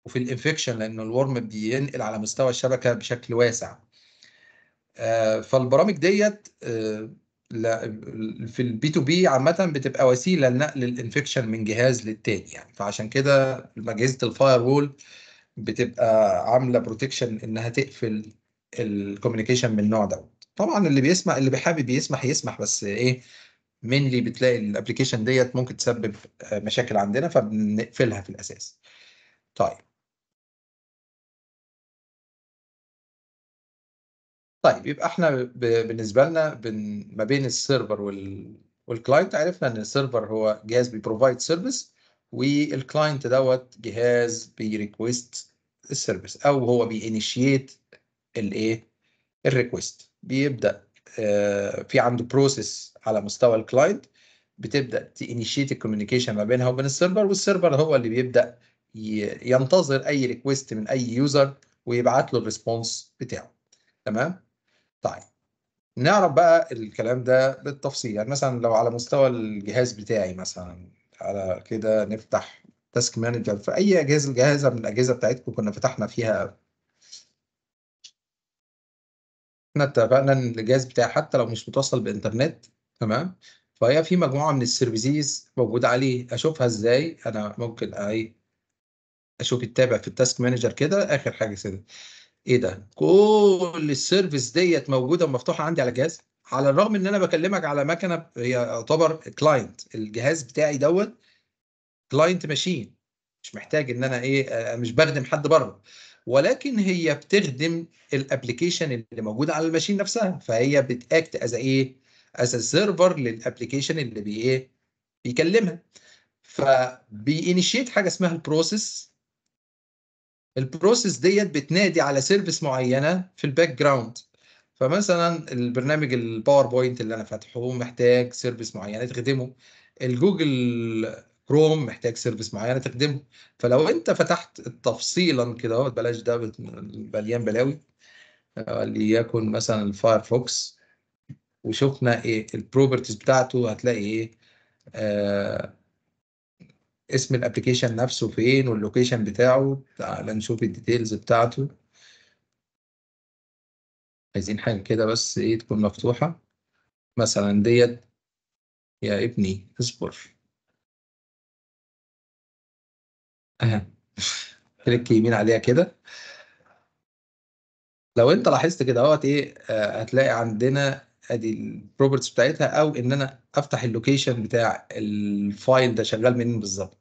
وفي الانفكشن لان الورم بينقل على مستوى الشبكه بشكل واسع آه، فالبرامج ديت آه، في البي تو بي عامة بتبقى وسيلة لنقل الانفكشن من جهاز للتاني يعني فعشان كده أجهزة الفاير وول بتبقى عاملة بروتكشن إنها تقفل الكوميونيكيشن من النوع ده طبعا اللي بيسمع اللي بيحابب يسمح يسمح بس إيه مينلي بتلاقي الابلكيشن ديت ممكن تسبب مشاكل عندنا فبنقفلها في الأساس. طيب طيب يبقى احنا ب... بالنسبه لنا بن... ما بين السيرفر وال... والكلاينت عرفنا ان السيرفر هو جهاز بيبروفايد سيرفيس والكلاينت دوت جهاز بيريكويست السيرفيس او هو بيانيشيت الايه الريكويست بيبدا آه في عنده بروسيس على مستوى الكلاينت بتبدا تانيشيت الكوميونيكيشن ما بينها وبين السيرفر والسيرفر هو اللي بيبدا ينتظر اي ريكويست من اي يوزر ويبعت له الريسبونس بتاعه تمام طيب نعرف بقى الكلام ده بالتفصيل يعني مثلا لو على مستوى الجهاز بتاعي مثلا على كده نفتح تاسك مانجر في اي جهاز الجهاز من الاجهزه بتاعتكم كنا فتحنا فيها احنا اتفقنا ان الجهاز بتاعي حتى لو مش متوصل بانترنت تمام فهي في مجموعه من السيرفيسز موجوده عليه اشوفها ازاي انا ممكن اي اشوف التابع في التاسك مانجر كده اخر حاجه كده ايه ده كل السيرفيس ديت موجوده ومفتوحه عندي على جهاز على الرغم ان انا بكلمك على مكنه هي يعتبر كلاينت الجهاز بتاعي دوت كلاينت ماشين مش محتاج ان انا ايه آه، مش بخدم حد بره ولكن هي بتخدم الابلكيشن اللي موجوده على الماشين نفسها فهي بتاكت از ايه از سيرفر للابلكيشن اللي بي ايه بيكلمها فبينيشيت حاجه اسمها البروسيس البروسيس ديت بتنادي على سيرفيس معينه في الباك جراوند فمثلا البرنامج الباوربوينت اللي انا فاتحه محتاج سيرفيس معينه تخدمه الجوجل كروم محتاج سيرفيس معينه تخدمه فلو انت فتحت تفصيلا كده بلاش ده مليان بلاوي آه، ليكن مثلا الفايرفوكس وشفنا ايه البروبرتيز بتاعته هتلاقي ايه آه اسم الابلكيشن نفسه فين واللوكيشن بتاعه تعال نشوف الديتيلز بتاعته عايزين حاجة كده بس ايه تكون مفتوحة مثلا ديت يا ابني اصبر اهي كليك يمين عليها كده لو انت لاحظت كده اهوت ايه آه، هتلاقي عندنا ادي البروبرتيز بتاعتها او ان انا افتح اللوكيشن بتاع الفايل ده شغال منين بالظبط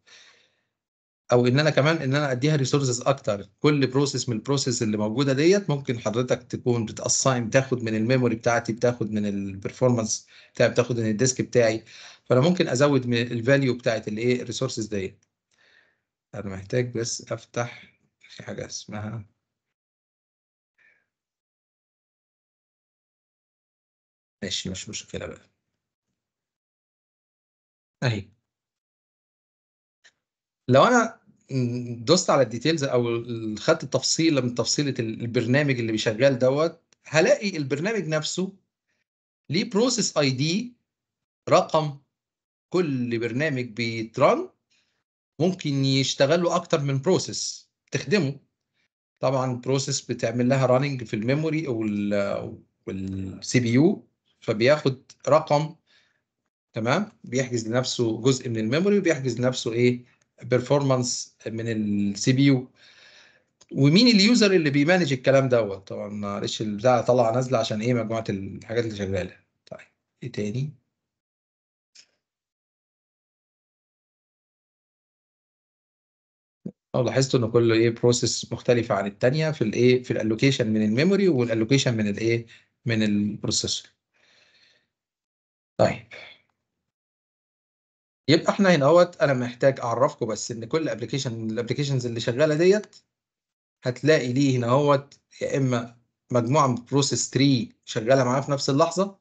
او ان انا كمان ان انا اديها ريسورسز اكتر كل بروسيس من البروسيس اللي موجوده ديت ممكن حضرتك تكون بتاساين بتاخد من الميموري بتاعتي بتاخد من البرفورمانس بتاعي بتاخد من الديسك بتاعي فانا ممكن ازود من الفاليو بتاعت الايه الريسورسز ديت انا محتاج بس افتح في حاجه اسمها ماشي مش مشكلة بقى أهي. لو أنا دوست على الديتيلز أو خدت تفصيلة من تفصيلة البرنامج اللي بيشغال دوت هلاقي البرنامج نفسه ليه process ID رقم كل برنامج بيترن ممكن يشتغل له أكتر من process تخدمه. طبعًا process بتعمل لها running في الميموري والسي بي يو فبياخد رقم تمام بيحجز لنفسه جزء من الميموري وبيحجز لنفسه ايه بيرفورمانس من السي بي يو ومين اليوزر اللي بيمانج الكلام دوت طبعا معلش البتاع طلع نازله عشان ايه مجموعه الحاجات اللي شغاله طيب ايه تاني او أه، لاحظت ان كل ايه بروسيس مختلفه عن الثانيه في الايه في الالوكيشن من الميموري والالوكيشن من الايه من البروسيسور طيب يبقى احنا هنا اهوت انا محتاج اعرفكم بس ان كل ابلكيشن من الابلكيشنز اللي شغاله ديت هتلاقي ليه هنا اهوت يا اما مجموعه من بروسيس 3 شغاله معاه في نفس اللحظه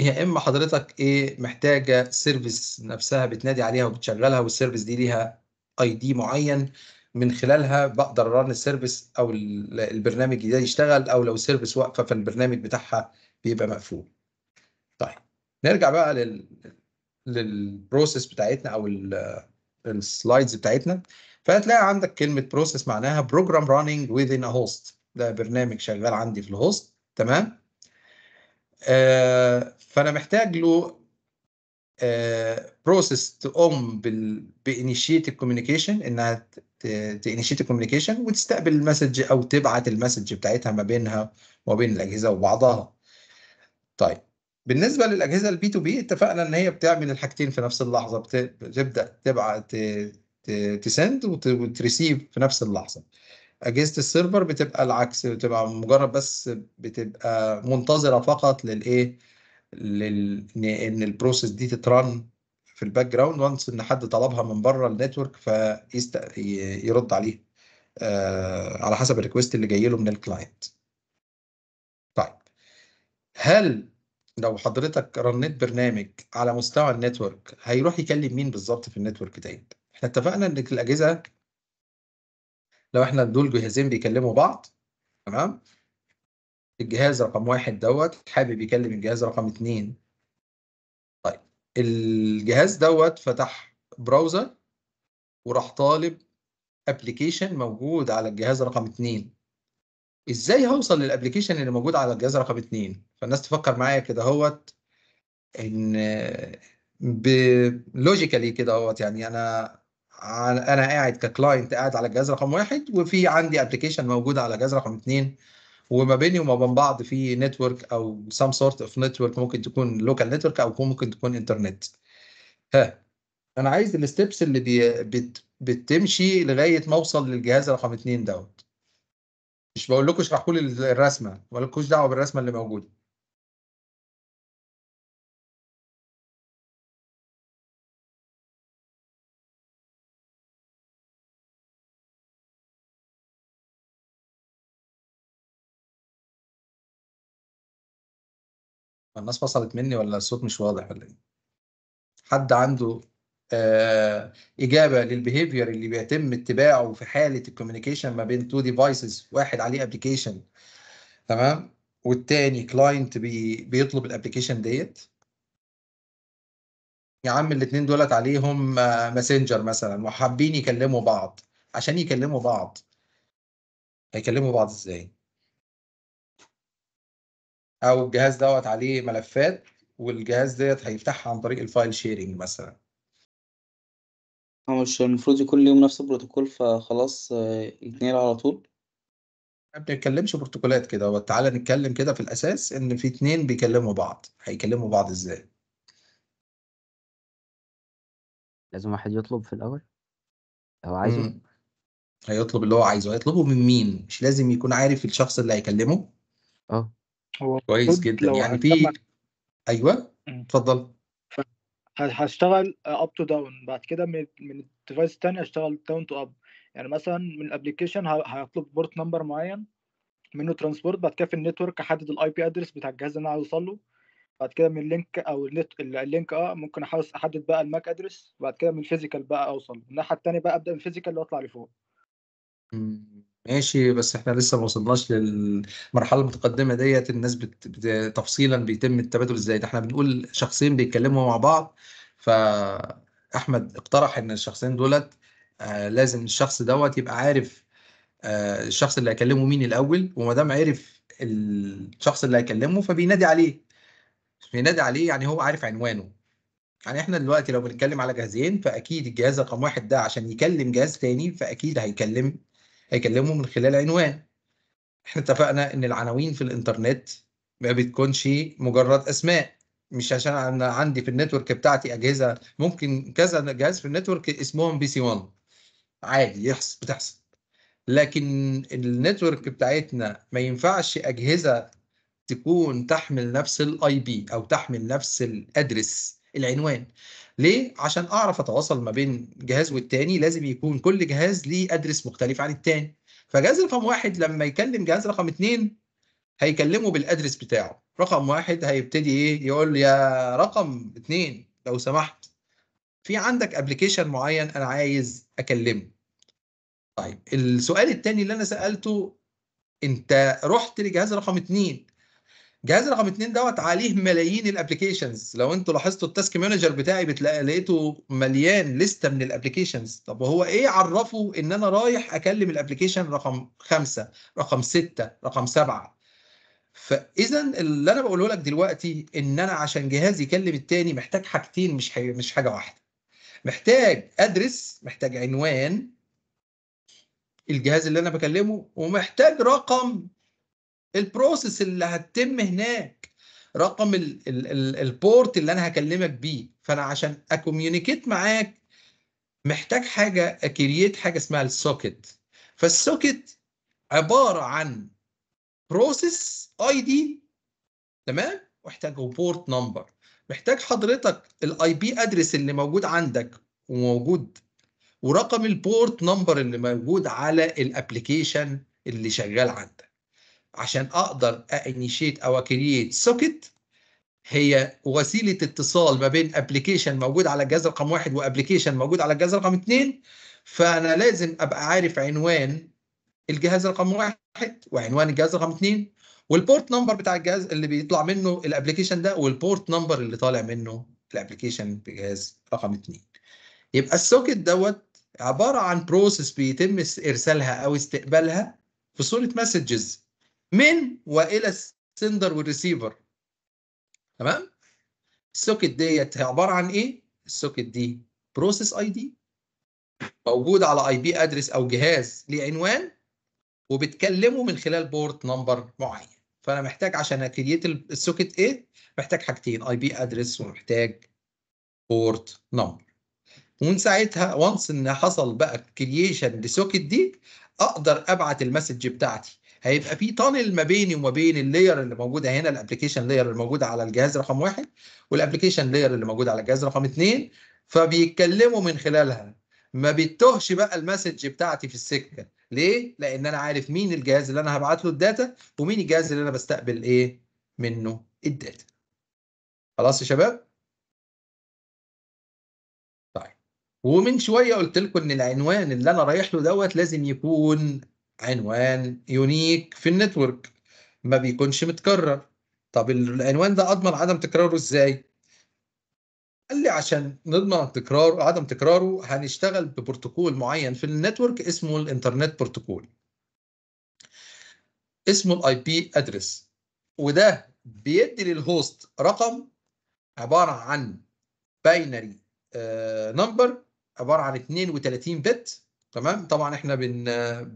يا اما حضرتك ايه محتاجه سيرفيس نفسها بتنادي عليها وبتشغلها والسيرفيس دي ليها اي دي معين من خلالها بقدر ران السيرفيس او البرنامج ده يشتغل او لو سيرفيس واقفه فالبرنامج بتاعها بيبقى مقفول نرجع بقى لل للبروسيس بتاعتنا او السلايدز بتاعتنا فهتلاقي عندك كلمه بروسيس معناها بروجرام راننج ويزن ا هوست ده برنامج شغال عندي في الهوست تمام آه فانا محتاج له بروسيس تقوم بانيشيت الكوميونيكيشن انها تانيشيت الكوميونيكيشن وتستقبل المسج او تبعت المسج بتاعتها ما بينها وما بين الاجهزه وبعضها. طيب بالنسبه للاجهزه البي تو بي اتفقنا ان هي بتعمل الحاجتين في نفس اللحظه بتبدا تبعت تسند وتريسيف في نفس اللحظه اجهزه السيرفر بتبقى العكس بتبقى مجرد بس بتبقى منتظره فقط للايه لل... ان البروسيس دي تترن في الباك جراوند وانس ان حد طلبها من بره النتورك فيست يرد عليه آه، على حسب الريكوست اللي جاي له من الكلاينت طيب هل لو حضرتك رنيت برنامج على مستوى النتورك هيروح يكلم مين بالظبط في النتورك تاني؟ احنا اتفقنا ان الاجهزه لو احنا دول جهازين بيكلموا بعض تمام الجهاز رقم واحد دوت حابب يكلم الجهاز رقم اتنين طيب الجهاز دوت فتح براوزر وراح طالب ابلكيشن موجود على الجهاز رقم اتنين ازاي هوصل للابلكيشن اللي موجود على الجهاز رقم اتنين فالناس تفكر معايا كده اهوت ان لوجيكالي كده اهوت يعني انا انا قاعد ككلاينت قاعد على الجهاز رقم واحد وفي عندي ابلكيشن موجود على الجهاز رقم اتنين وما بيني وما بين بعض في نتورك او سام سورت اوف نتورك ممكن تكون لوكال نتورك او ممكن تكون انترنت ها انا عايز الستبس اللي بتمشي لغايه ما اوصل للجهاز رقم اتنين دوت مش بقول لكم اشرحوا لي الرسمه لكوش دعوه بالرسمه اللي موجوده الناس فصلت مني ولا الصوت مش واضح ولا ايه حد عنده آه، اجابه للبيهيفير اللي بيتم اتباعه في حاله الكوميونيكيشن ما بين تو ديفايسز واحد عليه ابلكيشن تمام والتاني كلاينت بي بيطلب الابلكيشن ديت يا عم الاثنين دولت عليهم ماسنجر آه، مثلا وحابين يكلموا بعض عشان يكلموا بعض هيكلموا بعض ازاي او الجهاز دوت عليه ملفات والجهاز ديت هيفتحها عن طريق الفايل شيرنج مثلا هو مش المفروض يكون ليهم نفس البروتوكول فخلاص آه، يتنقل على طول ما بنتكلمش بروتوكولات كده هو تعالى نتكلم كده في الاساس ان في اتنين بيكلموا بعض هيكلموا بعض ازاي لازم واحد يطلب في الأول هو عايزه مم. هيطلب اللي هو عايزه هيطلبه من مين مش لازم يكون عارف الشخص اللي هيكلمه اه هو كويس جدا لو يعني في ايوه اتفضل هشتغل اب تو داون بعد كده من الديفايس الثانيه هشتغل داون تو اب يعني مثلا من الابلكيشن هطلب بورت نمبر معين منه ترانسبورت بعد كده في النتورك احدد الاي بي ادرس بتاع الجهاز اللي انا عايز اوصل له بعد كده من اللينك او النت اللينك اه ممكن احاول احدد بقى الماك ادرس بعد كده من الفيزيكال بقى اوصل الناحيه الثانيه بقى ابدا من الفيزيكال واطلع لفوق ماشي بس احنا لسه ما وصلناش للمرحله المتقدمه ديت الناس بت... بت... تفصيلا بيتم التبادل ازاي ده احنا بنقول شخصين بيتكلموا مع بعض فاحمد اقترح ان الشخصين دولت آه لازم الشخص دوت يبقى عارف آه الشخص اللي هيكلمه مين الاول وما دام عرف الشخص اللي هيكلمه فبينادي عليه بينادي عليه يعني هو عارف عنوانه يعني احنا دلوقتي لو بنتكلم على جهازين فاكيد الجهاز رقم واحد ده عشان يكلم جهاز تاني فاكيد هيكلم هيكلمه من خلال عنوان احنا اتفقنا ان العناوين في الانترنت ما بتكونش مجرد اسماء مش عشان انا عندي في النتورك بتاعتي اجهزه ممكن كذا جهاز في النتورك اسمهم بي سي 1 عادي يحصل بتحصل لكن النتورك بتاعتنا ما ينفعش اجهزه تكون تحمل نفس الاي بي او تحمل نفس الادرس العنوان ليه عشان اعرف اتواصل ما بين جهاز والتاني لازم يكون كل جهاز ليه ادرس مختلف عن التاني فجهاز رقم واحد لما يكلم جهاز رقم اتنين هيكلمه بالادرس بتاعه رقم واحد هيبتدي ايه يقول له يا رقم اتنين لو سمحت في عندك ابلكيشن معين انا عايز اكلمه طيب السؤال التاني اللي انا سالته انت رحت لجهاز رقم اتنين الجهاز رقم اتنين دوت عليه ملايين الابلكيشنز لو انتوا لاحظتوا التاسك مانجر بتاعي بتلاقي لقيته مليان لستة من الابلكيشنز طب وهو ايه عرفه ان انا رايح اكلم الابلكيشن رقم خمسة رقم ستة رقم سبعة فاذا اللي انا بقوله لك دلوقتي ان انا عشان جهازي يكلم التاني محتاج حاجتين مش حي... مش حاجه واحده محتاج ادرس محتاج عنوان الجهاز اللي انا بكلمه ومحتاج رقم البروسيس اللي هتتم هناك رقم البورت اللي انا هكلمك بيه فانا عشان اكوميونيكيت معاك محتاج حاجه اكرييت حاجه اسمها السوكت فالسوكت عباره عن بروسيس اي دي تمام محتاج بورت نمبر محتاج حضرتك الاي بي ادرس اللي موجود عندك وموجود ورقم البورت نمبر اللي موجود على الابلكيشن اللي شغال عندك عشان اقدر انيشيت او اكرييت سوكت هي وسيله اتصال ما بين ابلكيشن موجود على الجهاز رقم واحد وابلكيشن موجود على الجهاز رقم اثنين فانا لازم ابقى عارف عنوان الجهاز رقم واحد وعنوان الجهاز رقم اثنين والبورت نمبر بتاع الجهاز اللي بيطلع منه الابلكيشن ده والبورت نمبر اللي طالع منه الابلكيشن بجهاز رقم اثنين يبقى السوكت دوت عباره عن بروسيس بيتم ارسالها او استقبالها في صوره مسجز من والى السندر والريسيفر تمام السوكت ديت عباره عن ايه السوكت دي بروسيس اي دي موجود على اي بي ادرس او جهاز ليه عنوان وبتكلمه من خلال بورت نمبر معين فانا محتاج عشان اكريت السوكت ايه محتاج حاجتين اي بي ادرس ومحتاج بورت نمبر ومن ساعتها وانس ان حصل بقى كرييشن للسوكت دي اقدر ابعت المسج بتاعتي هيبقى في تانل ما بيني وما بين اللاير اللي موجوده هنا الابلكيشن لاير اللي موجوده على الجهاز رقم واحد والابلكيشن لاير اللي موجوده على الجهاز رقم اثنين فبيتكلموا من خلالها ما بتتهش بقى المسج بتاعتي في السكه ليه؟ لان انا عارف مين الجهاز اللي انا هبعت له الداتا ومين الجهاز اللي انا بستقبل ايه منه الداتا. خلاص يا شباب؟ طيب ومن شويه قلت لكم ان العنوان اللي انا رايح له دوت لازم يكون عنوان يونيك في النتورك ما بيكونش متكرر طب العنوان ده اضمن عدم تكراره ازاي قال لي عشان نضمن تكرار عدم تكراره هنشتغل ببروتوكول معين في النتورك اسمه الانترنت بروتوكول اسمه الاي بي ادرس وده بيدي للهوست رقم عباره عن باينري آه، نمبر عباره عن 32 بت تمام طبعا احنا بن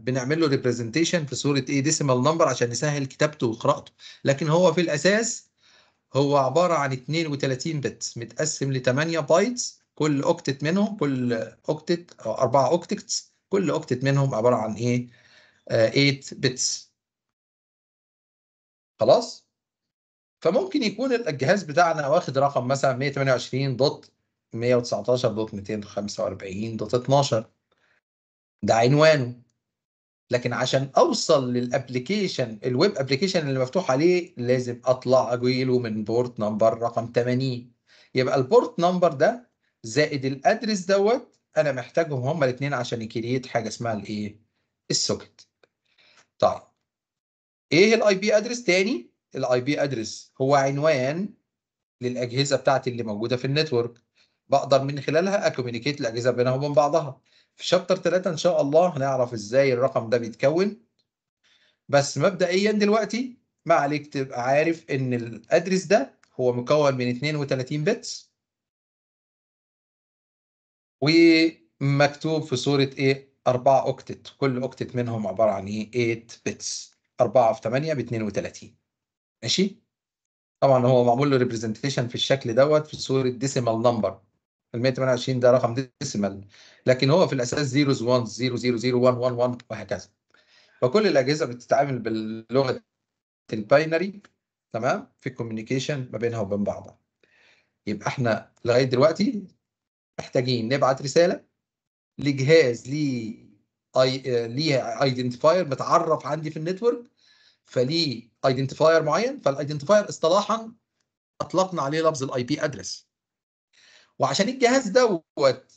بنعمل له ريبريزنتيشن في صوره ايه ديسيمال نمبر عشان نسهل كتابته وقراءته لكن هو في الاساس هو عباره عن 32 بت متقسم ل 8 بايتس كل اوكتت منهم كل اوكتت او 4 اوكتتس كل اوكتت منهم عباره عن ايه 8 آه، بتس خلاص فممكن يكون الجهاز بتاعنا واخد رقم مثلا 128 دوت 119 دوت 245 دوت 12 ده عنوانه لكن عشان اوصل للابلكيشن الويب ابلكيشن اللي مفتوح عليه لازم اطلع اجيله من بورت نمبر رقم 80 يبقى البورت نمبر ده زائد الادرس دوت انا محتاجهم هما الاثنين عشان يكريت حاجه اسمها الايه السوكت طيب ايه الاي بي ادرس تاني الاي بي ادرس هو عنوان للاجهزه بتاعتي اللي موجوده في النتورك بقدر من خلالها اكومينيكيت الاجهزه بينها وبين بعضها في شابتر 3 ان شاء الله هنعرف ازاي الرقم ده بيتكون بس مبدئيا دلوقتي ما عليك تبقى عارف ان الادرس ده هو مكون من 32 بتس ومكتوب في صورة ايه 4 اوكتت كل اوكتت منهم عبارة عن ايه 8 بتس 4 في 8 ب 32 ماشي طبعا هو معمول له ريبريزنتيشن في الشكل دوت في صورة ديسيمال نمبر ال 128 ده رقم ديسيمال لكن هو في الاساس 0 1 0 0 0 1 1 1 وهكذا فكل الاجهزه بتتعامل باللغه الباينري تمام في الكوميونيكيشن ما بينها وبين بعضها يبقى احنا لغايه دلوقتي محتاجين نبعت رساله لجهاز ليه اي ليه ايدنتيفاير متعرف عندي في النتورك فليه ايدنتيفاير معين فالايدنتيفاير اصطلاحا اطلقنا عليه لفظ الاي بي ادرس وعشان الجهاز دوت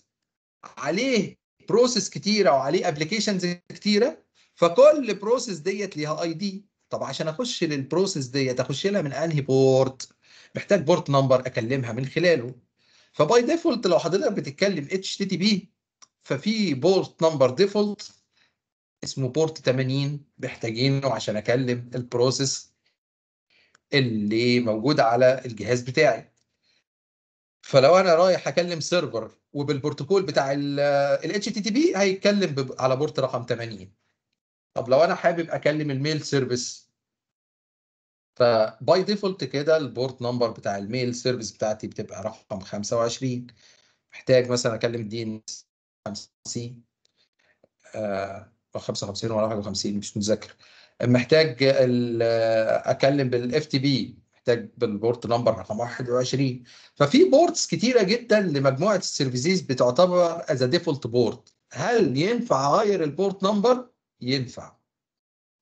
عليه بروسيس كتيره وعليه ابلكيشنز كتيره فكل بروسيس ديت ليها اي دي طب عشان اخش للبروسيس ديت اخش لها من انهي بورت محتاج بورت نمبر اكلمها من خلاله فباي ديفولت لو حضرتك بتتكلم اتش تي تي بي ففي بورت نمبر ديفولت اسمه بورت 80 محتاجينه عشان اكلم البروسيس اللي موجود على الجهاز بتاعي فلو انا رايح اكلم سيرفر وبالبروتوكول بتاع ال HTTP هيتكلم على بورت رقم 80 طب لو انا حابب اكلم الميل سيرفيس فباي ديفولت كده البورت نمبر بتاع الميل سيرفيس بتاعتي بتبقى رقم 25 محتاج مثلا اكلم دي ان 50 55 ولا 51 مش متذكر محتاج اكلم بالاف تي بي محتاج بالبورت نمبر رقم 21 ففي بورتس كتيره جدا لمجموعه السيرفيسز بتعتبر از ديفولت بورت هل ينفع اغير البورت نمبر ينفع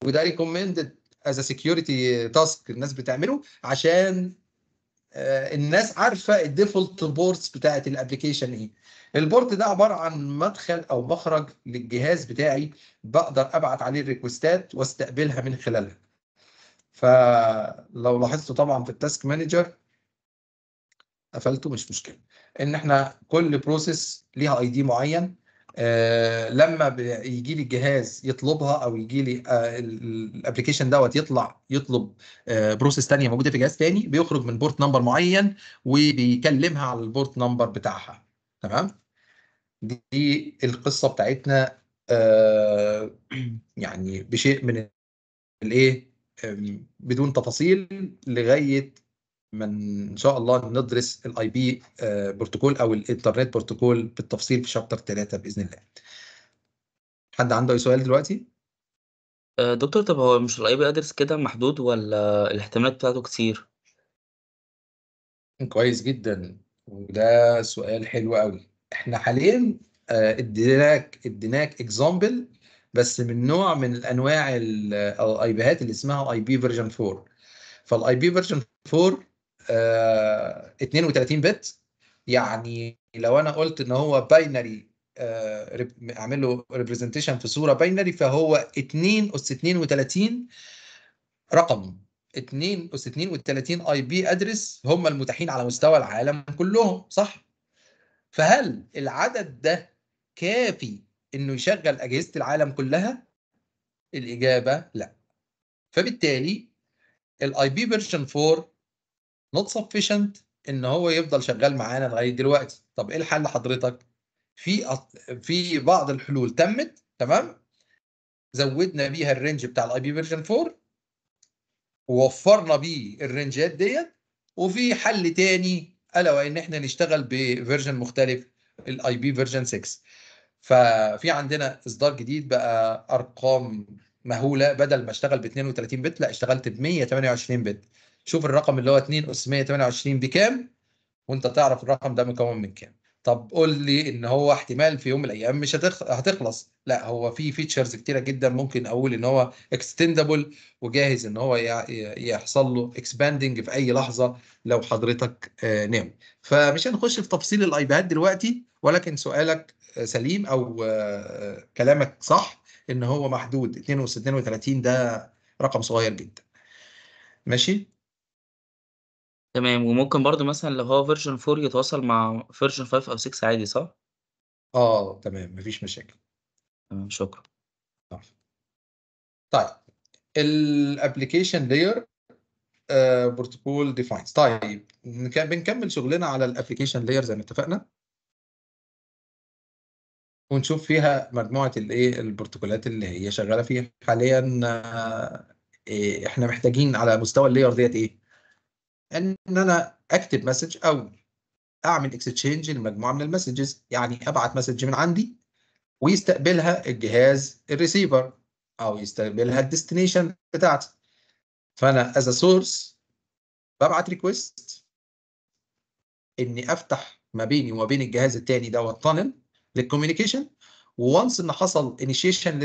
وده ريكومندد از سكيورتي تاسك الناس بتعمله عشان آه، الناس عارفه الديفولت بورتس بتاعه الابلكيشن ايه البورت ده عباره عن مدخل او مخرج للجهاز بتاعي بقدر ابعت عليه الريكوستات واستقبلها من خلالها فلو لاحظتوا طبعا في التاسك مانجر قفلته مش مشكله ان احنا كل بروسيس ليها اي دي معين آه لما يجي لي الجهاز يطلبها او يجي لي آه الابلكيشن دوت يطلع يطلب آه بروسيس ثانيه موجوده في جهاز ثاني بيخرج من بورت نمبر معين وبيكلمها على البورت نمبر بتاعها تمام دي القصه بتاعتنا آه، يعني بشيء من الايه بدون تفاصيل لغايه ما ان شاء الله ندرس الاي آه، بي بروتوكول او الانترنت بروتوكول بالتفصيل في شابتر 3 باذن الله. حد عنده اي سؤال دلوقتي؟ آه، دكتور طب هو مش الاي بي ادرس كده محدود ولا الاحتمالات بتاعته كتير؟ كويس جدا وده سؤال حلو قوي. احنا حاليا آه، اديناك اديناك اكزامبل بس من نوع من الانواع الاي بيهات اللي اسمها اي بي فيرجن 4 فالاي بي فيرجن 4 32 بت يعني لو انا قلت ان هو باينري آه اعمل له ريبريزنتيشن في صوره باينري فهو 2 اس 32 رقم 2 اس 32 اي بي ادرس هم المتاحين على مستوى العالم كلهم صح؟ فهل العدد ده كافي انه يشغل اجهزه العالم كلها الاجابه لا فبالتالي الاي بي فيرجن 4 نوت سفيشنت ان هو يفضل شغال معانا لغايه دلوقتي طب ايه الحل حضرتك في أط... في بعض الحلول تمت تمام زودنا بيها الرينج بتاع الاي بي فيرجن 4 ووفرنا بيه الرينجات ديت وفي حل تاني الا وان احنا نشتغل بفيرجن مختلف الاي بي فيرجن 6 ففي عندنا اصدار جديد بقى ارقام مهوله بدل ما اشتغل ب 32 بت لا اشتغلت ب 128 بت شوف الرقم اللي هو 2 اس 128 بكام وانت تعرف الرقم ده مكون من كام طب قول لي ان هو احتمال في يوم من الايام مش هتخلص لا هو في فيتشرز كتيره جدا ممكن اقول ان هو اكستندبل وجاهز ان هو يحصل له اكسباندنج في اي لحظه لو حضرتك آه، ناوي فمش هنخش في تفصيل الايباد دلوقتي ولكن سؤالك سليم او آه، كلامك صح ان هو محدود 32 ده رقم صغير جدا ماشي تمام وممكن برضو مثلا لو هو فيرجن 4 يتواصل مع فيرجن 5 او 6 عادي صح؟ اه تمام مفيش مشاكل تمام شكرا طيب الابلكيشن لاير بروتوكول ديفاينز طيب, آه، طيب، بنكمل شغلنا على الابلكيشن لاير زي ما اتفقنا ونشوف فيها مجموعه الايه البروتوكولات اللي هي شغاله فيها حاليا آه، إيه احنا محتاجين على مستوى اللاير ديت ايه ان انا اكتب مسج او اعمل اكستشينج لمجموعه من المسجز يعني ابعت مسج من عندي ويستقبلها الجهاز الريسيفر او يستقبلها الديستنيشن بتاعتي فانا از سورس ببعت ريكوست اني افتح ما بيني وما بين الجهاز التاني دوت تانل للكوميونيكيشن وونس ان حصل انيشيشن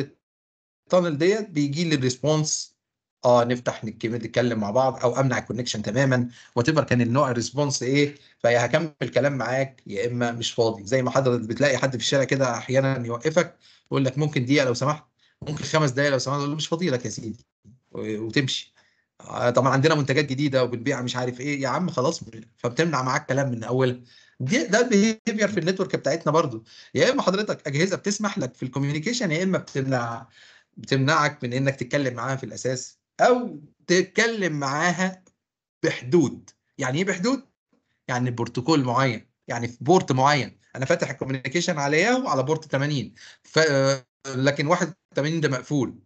للتانل ديت بيجي لي الريسبونس اه نفتح نتكلم مع بعض او امنع الكونكشن تماما وات كان النوع الريسبونس ايه فيا هكمل كلام معاك يا اما مش فاضي زي ما حضرتك بتلاقي حد في الشارع كده احيانا يوقفك يقول لك ممكن دقيقه لو سمحت ممكن خمس دقائق لو سمحت مش فاضي لك يا سيدي وتمشي آه، طبعا عندنا منتجات جديده وبنبيع مش عارف ايه يا عم خلاص فبتمنع معاك كلام من اولها دي ده البيهيفير في النتورك بتاعتنا برضو يا اما حضرتك اجهزه بتسمح لك في الكوميونيكيشن يا اما بتمنع بتمنعك من انك تتكلم معاها في الاساس او تتكلم معاها بحدود يعني ايه بحدود يعني بروتوكول معين يعني في بورت معين انا فاتح الكوميونيكيشن على ياهو على بورت 80 ف... لكن 81 ده مقفول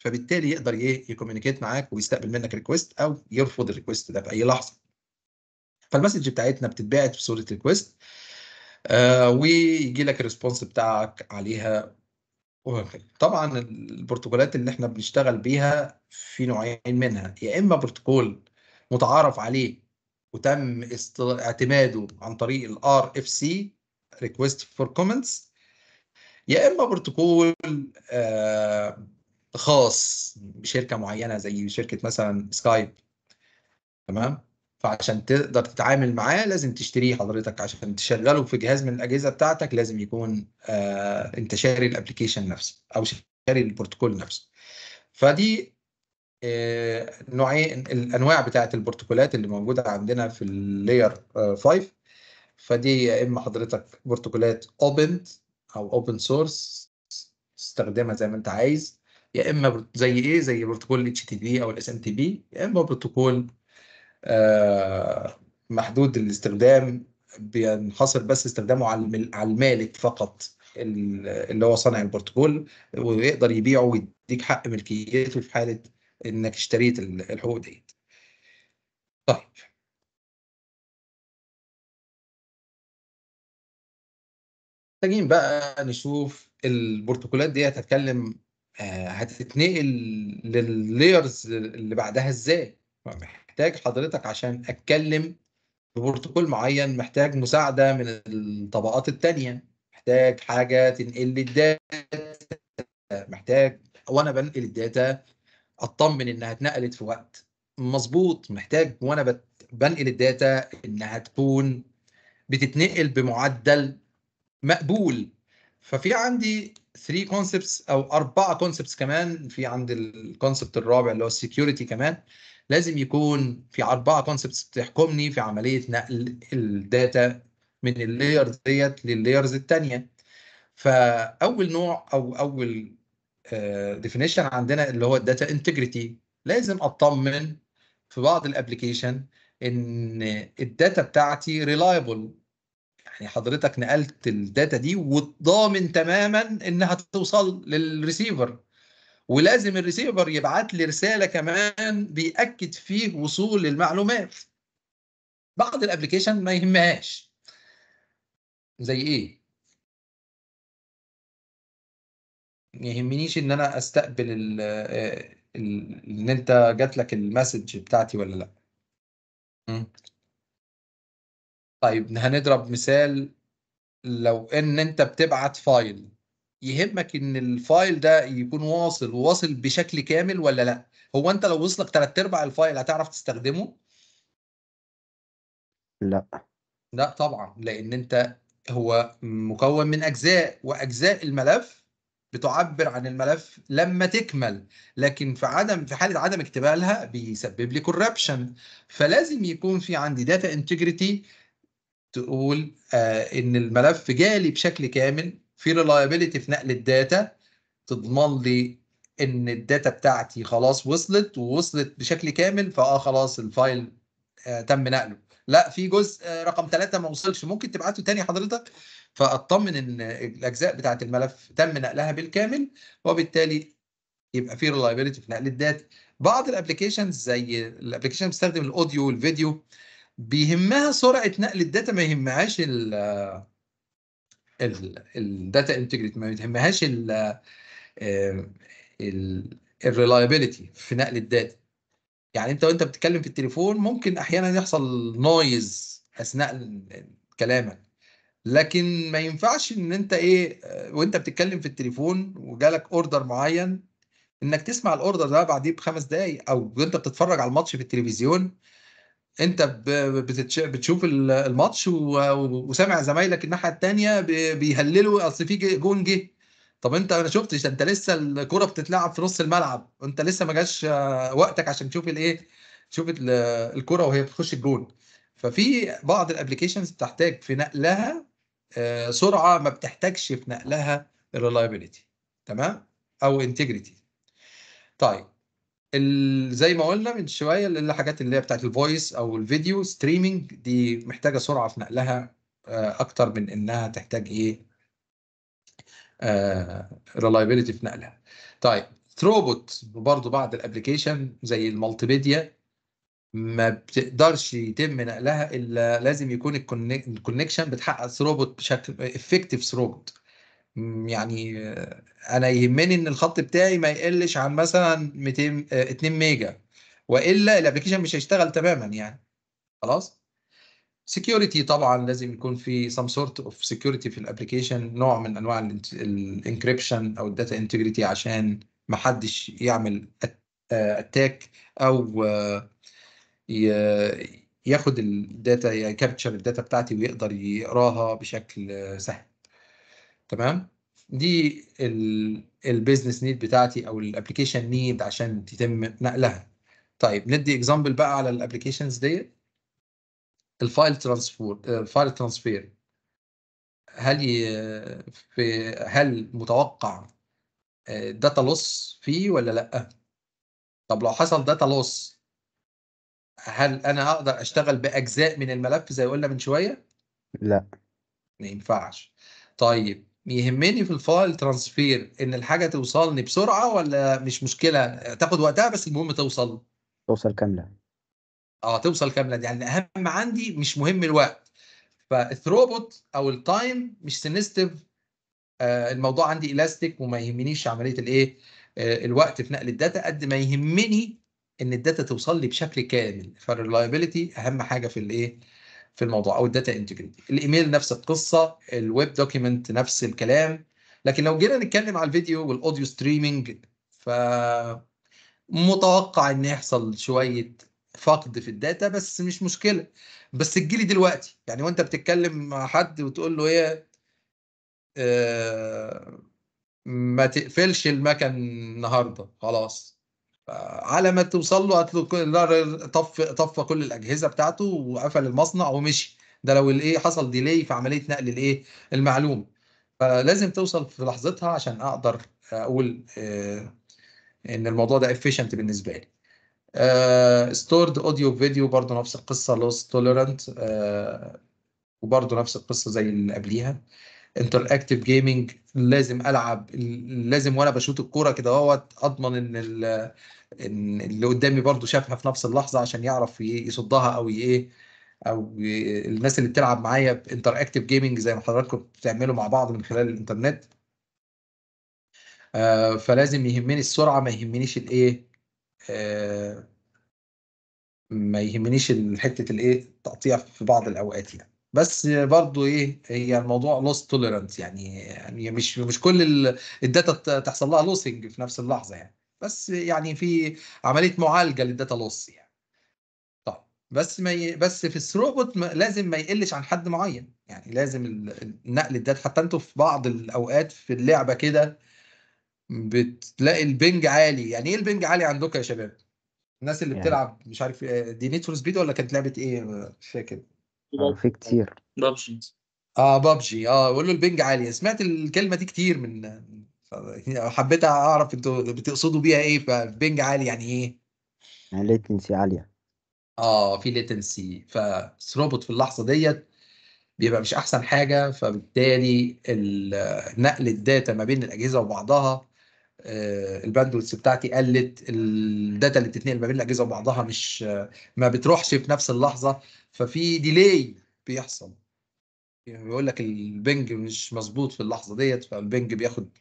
فبالتالي يقدر ايه يكوميونيكيت معاك ويستقبل منك ريكويست او يرفض الريكويست ده في اي لحظه فالمسج بتاعتنا بتتبعت بصوره ريكويست آه، ويجي لك الريسبونس بتاعك عليها طبعا البروتوكولات اللي احنا بنشتغل بيها في نوعين منها يا اما بروتوكول متعارف عليه وتم اعتماده عن طريق الار اف سي ريكويست فور كومنتس يا اما بروتوكول آه، خاص بشركه معينه زي شركه مثلا سكايب تمام فعشان تقدر تتعامل معاه لازم تشتريه حضرتك عشان تشغله في جهاز من الاجهزه بتاعتك لازم يكون آه انت شاري الابلكيشن نفسه او شاري البروتوكول نفسه فدي آه نوعين الانواع بتاعه البروتوكولات اللي موجوده عندنا في اللاير 5 فدي يا اما حضرتك بروتوكولات اوبن او اوبن سورس استخدمها زي ما انت عايز يا اما زي ايه زي بروتوكول اتش تي بي او الاس ام تي بي يا اما بروتوكول آه، محدود الاستخدام بينحصر بس استخدامه على على المالك فقط اللي هو صانع البروتوكول ويقدر يبيعه ويديك حق ملكيته في حاله انك اشتريت الحقوق ديت. طيب محتاجين بقى نشوف البروتوكولات ديت هتتكلم آه، هتتنقل لللايرز اللي بعدها ازاي؟ محتاج حضرتك عشان اتكلم ببروتوكول معين محتاج مساعده من الطبقات الثانيه محتاج حاجه تنقل لي الداتا محتاج وانا بنقل الداتا اطمن انها اتنقلت في وقت مظبوط محتاج وانا بنقل الداتا انها تكون بتتنقل بمعدل مقبول ففي عندي 3 كونسبتس او اربعه كونسبتس كمان في عند الكونسبت الرابع اللي هو السكيورتي كمان لازم يكون في اربعه كونسبتس بتحكمني في عمليه نقل الداتا من اللايرز ديت لللايرز الثانيه فاول نوع او اول ديفينيشن آه، عندنا اللي هو الداتا انتجريتي لازم اطمن في بعض الابلكيشن ان الداتا بتاعتي ريلايبل يعني حضرتك نقلت الداتا دي وضامن تماما انها توصل للريسيفر ولازم الريسيفر يبعت لي رساله كمان بياكد فيه وصول المعلومات بعض الابلكيشن ما يهمهاش زي ايه ما يهمنيش ان انا استقبل ال آه، ان انت جات لك المسج بتاعتي ولا لا طيب هنضرب مثال لو ان انت بتبعت فايل يهمك ان الفايل ده يكون واصل وواصل بشكل كامل ولا لا هو انت لو وصلك ثلاث ارباع الفايل هتعرف تستخدمه لا لا طبعا لان انت هو مكون من اجزاء واجزاء الملف بتعبر عن الملف لما تكمل لكن في عدم في حاله عدم اكتمالها بيسبب لي كوربشن فلازم يكون في عندي داتا انتجريتي تقول آه ان الملف جالي بشكل كامل في ريلايبيليتي في نقل الداتا تضمن لي ان الداتا بتاعتي خلاص وصلت ووصلت بشكل كامل فاه خلاص الفايل آه تم نقله لا في جزء آه رقم ثلاثة ما وصلش ممكن تبعته تاني حضرتك فاطمن ان الاجزاء بتاعت الملف تم نقلها بالكامل وبالتالي يبقى في ريلايبيليتي في نقل الداتا بعض الابلكيشنز زي الابلكيشن بيستخدم الاوديو والفيديو بيهمها سرعه نقل الداتا ما يهمهاش ال آه، الداتا انتجريتي ما ال الريلايبيليتي في نقل الداتا يعني انت وانت بتتكلم في التليفون ممكن احيانا يحصل نويز اثناء كلامك لكن ما ينفعش ان انت ايه وانت بتتكلم في التليفون وجالك اوردر معين انك تسمع الاوردر ده بعديه بخمس دقايق او انت بتتفرج على الماتش في التلفزيون انت بتشوف الماتش وسامع زمايلك الناحيه الثانيه بيهللوا اصل في جون جه طب انت ما شفتش انت لسه الكره بتتلعب في نص الملعب انت لسه ما جاش آه، وقتك عشان تشوف الايه تشوف الكره وهي بتخش الجون ففي بعض الابلكيشنز بتحتاج في نقلها آه، سرعه ما بتحتاجش في نقلها الريلايبيليتي تمام او انتجريتي طيب زي ما قلنا من شويه الحاجات اللي هي بتاعت الفويس او الفيديو ستريمينج دي محتاجه سرعه في نقلها آه، اكتر من انها تحتاج ايه ريلايبيليتي آه، في نقلها طيب ثروبوت برضو بعض الابلكيشن زي المالتيميديا ما بتقدرش يتم نقلها الا لازم يكون الكونكشن بتحقق ثروبوت بشكل افكتيف ثروبوت يعني انا يهمني ان الخط بتاعي ما يقلش عن مثلا 200 2 آه، ميجا والا الابلكيشن مش هيشتغل تماما يعني خلاص سكيورتي طبعا لازم يكون في سام سورت اوف سكيورتي في الابلكيشن نوع من انواع الانكريبشن او الداتا انتجريتي عشان ما حدش يعمل اتاك آه، او آه، ياخد الداتا يكابتشر الداتا بتاعتي ويقدر يقراها بشكل سهل تمام دي البيزنس نيد بتاعتي او الابلكيشن نيد عشان تتم نقلها طيب ندي اكزامبل بقى على الابلكيشنز ديت الفايل ترانسفور الفايل ترانسفير هل ي... في هل متوقع داتا آه، لوس فيه ولا لا طب لو حصل داتا لوس هل انا اقدر اشتغل باجزاء من الملف زي قلنا من شويه لا ما ينفعش طيب يهمني في الفايل ترانسفير ان الحاجه توصلني بسرعه ولا مش مشكله تاخد وقتها بس المهم توصل توصل كامله اه توصل كامله يعني اهم عندي مش مهم الوقت فالثروبوت او التايم مش سنستيف آه الموضوع عندي الاستيك وما يهمنيش عمليه الايه آه الوقت في نقل الداتا قد ما يهمني ان الداتا توصل لي بشكل كامل فالريلايبيليتي اهم حاجه في الايه في الموضوع او الداتا انتجريتي الايميل نفس القصه الويب دوكيمنت نفس الكلام لكن لو جينا نتكلم على الفيديو والاوديو ستريمنج ف متوقع ان يحصل شويه فقد في الداتا بس مش مشكله بس تجيلي دلوقتي يعني وانت بتتكلم مع حد وتقول له ايه آه ما تقفلش المكن النهارده خلاص على ما توصل له قالت له طف طفى كل الاجهزه بتاعته وقفل المصنع ومشي ده لو الايه حصل ديلي في عمليه نقل الايه المعلومه فلازم توصل في لحظتها عشان اقدر اقول آه، ان الموضوع ده افيشنت بالنسبه لي ستورد اوديو فيديو برضه نفس القصه لوس تولرنت وبرضه نفس القصه زي اللي قبليها انتراكتيف جيمنج لازم العب لازم وانا بشوط الكوره كده اهوت اضمن ان ان اللي قدامي برضو شافها في نفس اللحظه عشان يعرف يصدها او ايه او الناس اللي بتلعب معايا بانتراكتيف جيمنج زي ما حضراتكم بتعملوا مع بعض من خلال الانترنت آه فلازم يهمني السرعه ما يهمنيش الايه آه ما يهمنيش حته الايه تقطيع في بعض الاوقات يعني بس برضو ايه هي الموضوع لوس توليرانس يعني يعني مش مش كل الداتا تحصل لها لوسنج في نفس اللحظه يعني بس يعني في عمليه معالجه للداتا لوس يعني بس ما ي... بس في الثروبوت لازم ما يقلش عن حد معين يعني لازم نقل الداتا حتى انتوا في بعض الاوقات في اللعبه كده بتلاقي البنج عالي يعني ايه البنج عالي عندكم يا شباب الناس اللي يعني. بتلعب مش عارف دي نيت فور سبيد ولا كانت لعبه ايه مش فاكر آه، في كتير بابجي اه بابجي اه بقول له البنج عالي سمعت الكلمه دي كتير من يعني حبيت اعرف انتوا بتقصدوا بيها ايه فبنج عالي يعني ايه؟ ليتنسي عاليه اه في ليتنسي فروبوت في اللحظه ديت بيبقى مش احسن حاجه فبالتالي نقل الداتا ما بين الاجهزه وبعضها آه، الباندويث بتاعتي قلت الداتا اللي بتتنقل ما بين الاجهزه وبعضها مش ما بتروحش في نفس اللحظه ففي ديلي بيحصل يعني بيقول لك البنج مش مظبوط في اللحظه ديت فالبنج بياخد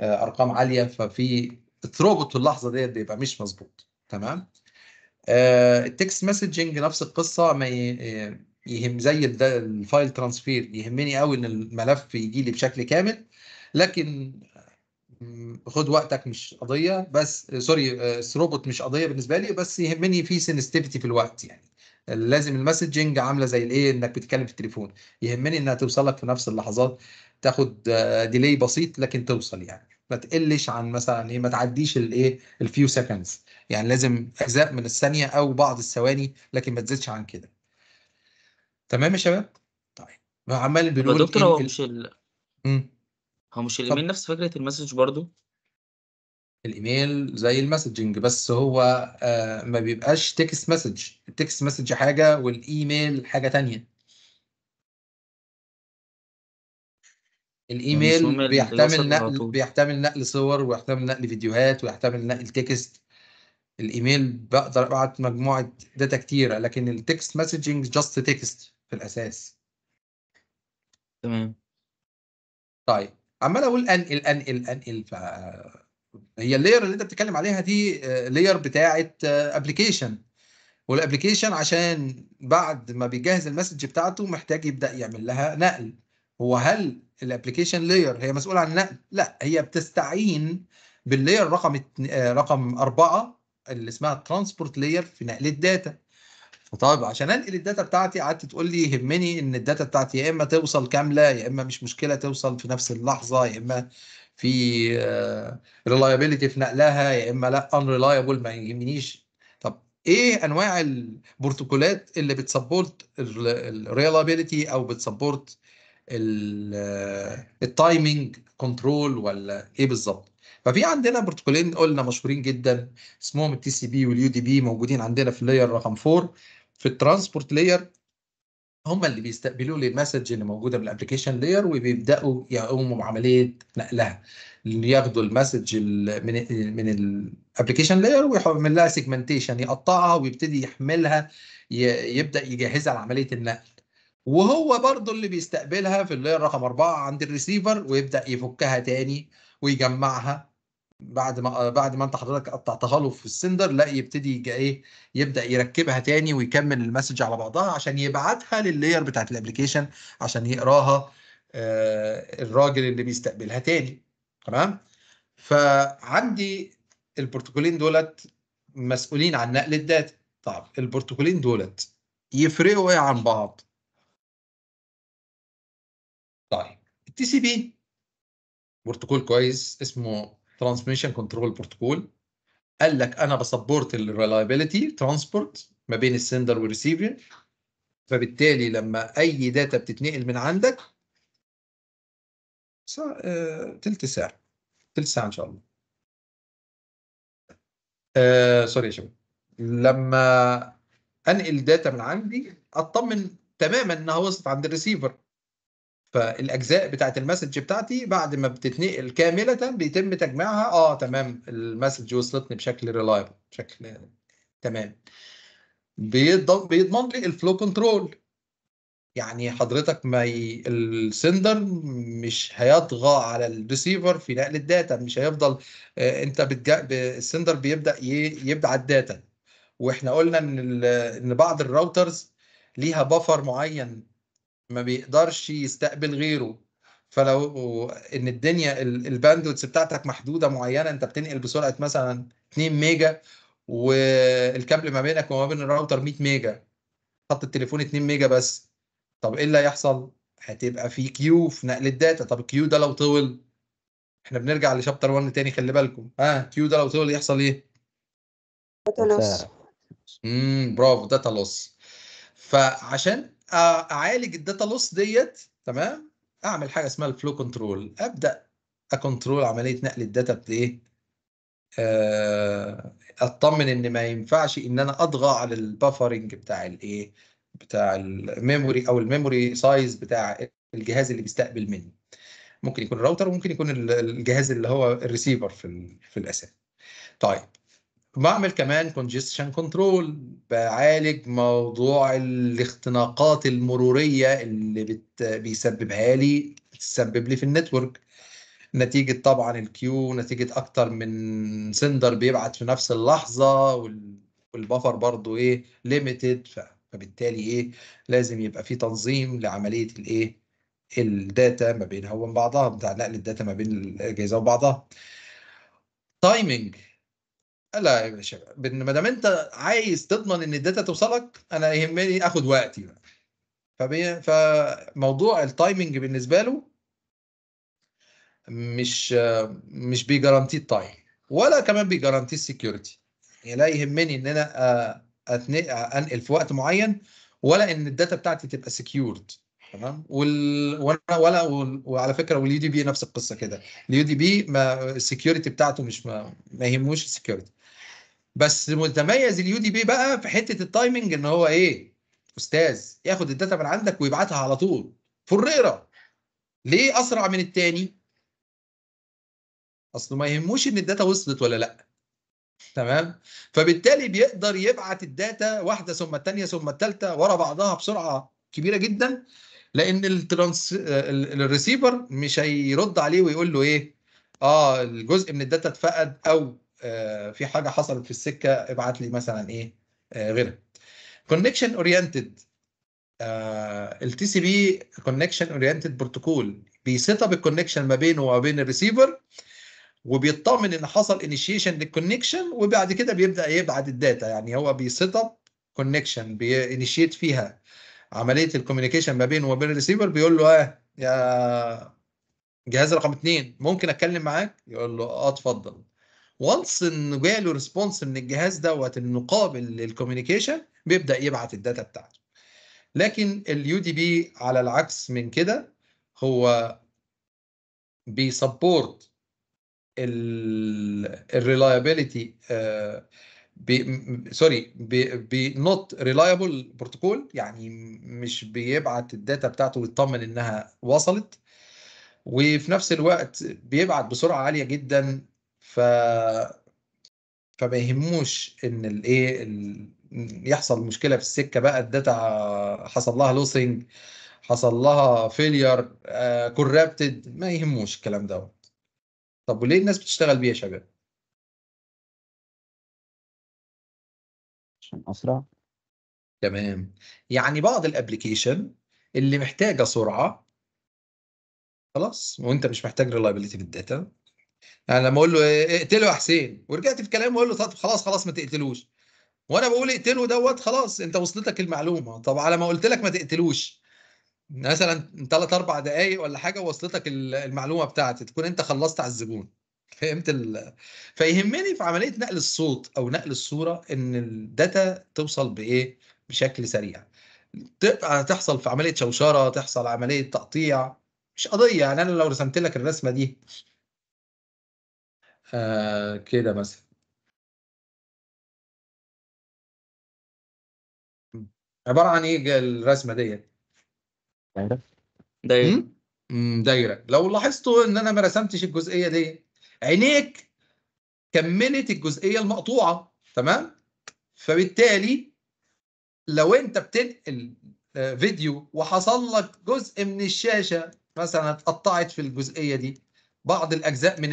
آه، ارقام عاليه ففي في اللحظه ديت بيبقى مش مظبوط تمام آه، التكست مسجنج نفس القصه ما آه، يهم زي الفايل ترانسفير يهمني قوي ان الملف يجي لي بشكل كامل لكن خد وقتك مش قضيه بس سوري الثروبوت مش قضيه بالنسبه لي بس يهمني في سنستيفيتي في الوقت يعني لازم المسجنج عامله زي الايه انك بتتكلم في التليفون يهمني انها توصل لك في نفس اللحظات تاخد ديلي آه، بسيط لكن توصل يعني ما تقلش عن مثلا ايه ما تعديش الايه الفيو سكندز يعني لازم اجزاء من الثانيه او بعض الثواني لكن ما تزيدش عن كده تمام يا شباب طيب عمال بيقول دكتور هو مش ال... هو مش الايميل نفس فكره المسج برضو الايميل زي المسجنج بس هو آه، ما بيبقاش تكست مسج التكست مسج حاجه والايميل حاجه تانية الايميل بيحتمل نقل بيحتمل نقل صور ويحتمل نقل فيديوهات ويحتمل نقل تكست الايميل بقدر ابعت مجموعه داتا كتيره لكن التكست مسجنج جاست تكست في الاساس تمام طيب عمال اقول انقل انقل انقل ف هي اللاير اللي انت بتتكلم عليها دي لاير بتاعه ابلكيشن والابلكيشن عشان بعد ما بيجهز المسج بتاعته محتاج يبدا يعمل لها نقل هو هل الابلكيشن لاير هي مسؤوله عن النقل لا هي بتستعين باللاير رقم آه، رقم أربعة اللي اسمها ترانسبورت لاير في نقل الداتا فطيب عشان انقل الداتا بتاعتي قعدت تقول لي يهمني ان الداتا بتاعتي يا اما توصل كامله يا اما مش مشكله توصل في نفس اللحظه يا اما في ريلايبيلتي آه، في نقلها يا اما لا انريلايبل ما يهمنيش طب ايه انواع البروتوكولات اللي بتسبورت الريلايبيلتي او بتسبورت التايمنج آه، كنترول ولا ايه بالظبط ففي عندنا بروتوكولين قلنا مشهورين جدا اسمهم التي سي بي واليو دي بي موجودين عندنا في اللاير رقم 4 في الترانسبورت لاير هم اللي بيستقبلوا لي المسج اللي موجوده بالابلكيشن لاير وبيبداوا يقوموا بعمليه نقلها ياخدوا المسج من من الابلكيشن لاير ويعمل لها سيجمنتيشن يقطعها ويبتدي يحملها يبدا يجهزها لعمليه النقل وهو برضه اللي بيستقبلها في اللاير رقم أربعة عند الريسيفر ويبدا يفكها تاني ويجمعها بعد ما بعد ما انت حضرتك قطعتها له في السندر لا يبتدي يجي ايه يبدا يركبها تاني ويكمل المسج على بعضها عشان يبعتها لللاير بتاعت الابلكيشن عشان يقراها آه، الراجل اللي بيستقبلها تاني تمام فعندي البروتوكولين دولت مسؤولين عن نقل الداتا طب البروتوكولين دولت يفرقوا ايه عن بعض طيب التي سي بي بروتوكول كويس اسمه ترانسميشن كنترول بروتوكول قال لك انا بسبورت الريلايبيليتي ترانسبورت ما بين السندر والريسيفر فبالتالي لما اي داتا بتتنقل من عندك آه، تلت ساعه تلت ساعه ان شاء الله آه سوري يا شباب لما انقل داتا من عندي اطمن تماما انها وصلت عند الريسيفر فالاجزاء بتاعت المسج بتاعتي بعد ما بتتنقل كامله بيتم تجميعها اه تمام المسج وصلتني بشكل ريلايبل بشكل تمام بيضمن لي الفلو كنترول يعني حضرتك ما ي... السندر مش هيطغى على الريسيفر في نقل الداتا مش هيفضل آه انت بتج... ب... السندر بيبدا ي... يبدع الداتا واحنا قلنا ان ال... ان بعض الراوترز ليها بفر معين ما بيقدرش يستقبل غيره فلو ان الدنيا الباندوتس بتاعتك محدوده معينه انت بتنقل بسرعه مثلا 2 ميجا والكابل ما بينك وما بين الراوتر 100 ميجا خط التليفون 2 ميجا بس طب ايه اللي هيحصل؟ هتبقى في كيو في نقل الداتا طب الكيو ده لو طول احنا بنرجع لشابتر 1 تاني خلي بالكم ها آه كيو ده لو طول يحصل ايه؟ داتا لوس امم برافو داتا لوس فعشان اعالج الداتا لوس ديت تمام اعمل حاجه اسمها الفلو كنترول ابدا اكنترول عمليه نقل الداتا بايه آه، اطمن ان ما ينفعش ان انا اضغى على البافرنج بتاع الايه بتاع الميموري او الميموري سايز بتاع الجهاز اللي بيستقبل مني ممكن يكون الراوتر وممكن يكون الجهاز اللي هو الريسيفر في في الاساس طيب بعمل كمان congestion control بعالج موضوع الاختناقات المرورية اللي بت... بيسببها لي بتسبب لي في النتورك نتيجة طبعا الكيو نتيجة أكتر من سندر بيبعت في نفس اللحظة والبفر برضو إيه ليميتد فبالتالي إيه لازم يبقى في تنظيم لعملية الإيه الداتا ما بينها وبين بعضها بتاع نقل الداتا ما بين الأجهزة وبعضها تايمينج لا يا باشا ما دام انت عايز تضمن ان الداتا توصلك انا يهمني اخد وقتي بقى فبي... فموضوع التايمنج بالنسبه له مش مش بيجارانتي التايم ولا كمان بيجارانتي السكيورتي يعني لا يهمني ان انا انقل في وقت معين ولا ان الداتا بتاعتي تبقى سكيورد تمام وال... ولا ولا وعلى فكره واليو دي بي نفس القصه كده اليو دي بي ما السكيورتي بتاعته مش ما, ما يهموش السكيورتي بس متميز اليو دي بي بقى في حته التايمنج ان هو ايه استاذ ياخد الداتا من عندك ويبعتها على طول فريره ليه اسرع من التاني اصله ما يهموش ان الداتا وصلت ولا لا تمام فبالتالي بيقدر يبعت الداتا واحده ثم الثانيه ثم الثالثه ورا بعضها بسرعه كبيره جدا لان الترانس الريسيفر مش هيرد عليه ويقول له ايه اه الجزء من الداتا اتفقد او آه، في حاجه حصلت في السكه ابعت لي مثلا ايه آه، غيرها كونكشن اورينتد التي سي بي كونكشن اورينتد بروتوكول بيسيت اب الكونكشن ما بينه وما بين الريسيفر وبيطمن ان حصل انيشيشن للكونكشن وبعد كده بيبدا يبعت الداتا يعني هو بيسيت اب كونكشن بينيشيت فيها عمليه الكوميونيكيشن ما بينه وما بين الريسيفر بيقول له اه يا جهاز رقم اثنين ممكن اتكلم معاك يقول له اه اتفضل وانس ان جاله ريسبونس من الجهاز دوت انه قابل للكوميونيكيشن بيبدا يبعت الداتا بتاعته لكن اليو دي بي على العكس من كده هو بيسبورت الريلايبيليتي سوري نوت ريلايبل بروتوكول يعني مش بيبعت الداتا بتاعته ويطمن انها وصلت وفي نفس الوقت بيبعت بسرعه عاليه جدا ف فما يهموش ان الايه ال... يحصل مشكله في السكه بقى الداتا حصل لها لوسنج حصل لها فيلير كورابتد آه، ما يهموش الكلام دوت طب وليه الناس بتشتغل بيه يا شباب عشان اسرع تمام يعني بعض الابلكيشن اللي محتاجه سرعه خلاص وانت مش محتاج ريلايبيليتي في الداتا يعني لما اقول له اقتله يا حسين ورجعت في كلامه اقول له طب خلاص خلاص ما تقتلوش وانا بقول اقتله دوت خلاص انت وصلتك المعلومه طب على ما قلت لك ما تقتلوش مثلا ثلاث اربع دقائق ولا حاجه وصلتك المعلومه بتاعتي تكون انت خلصت على الزبون فهمت ال... فيهمني في عمليه نقل الصوت او نقل الصوره ان الداتا توصل بايه بشكل سريع تبقى تحصل في عمليه شوشره تحصل عمليه تقطيع مش قضيه يعني انا لو رسمت لك الرسمه دي آه، كده مثلا عبارة عن إيه الرسمة ديت؟ دايرة إمم؟ دايرة إمم، دايرة لو لاحظتوا إن أنا ما رسمتش الجزئية دي عينيك كملت الجزئية المقطوعة تمام؟ فبالتالي لو أنت بتنقل آه، فيديو وحصل لك جزء من الشاشة مثلا اتقطعت في الجزئية دي بعض الاجزاء من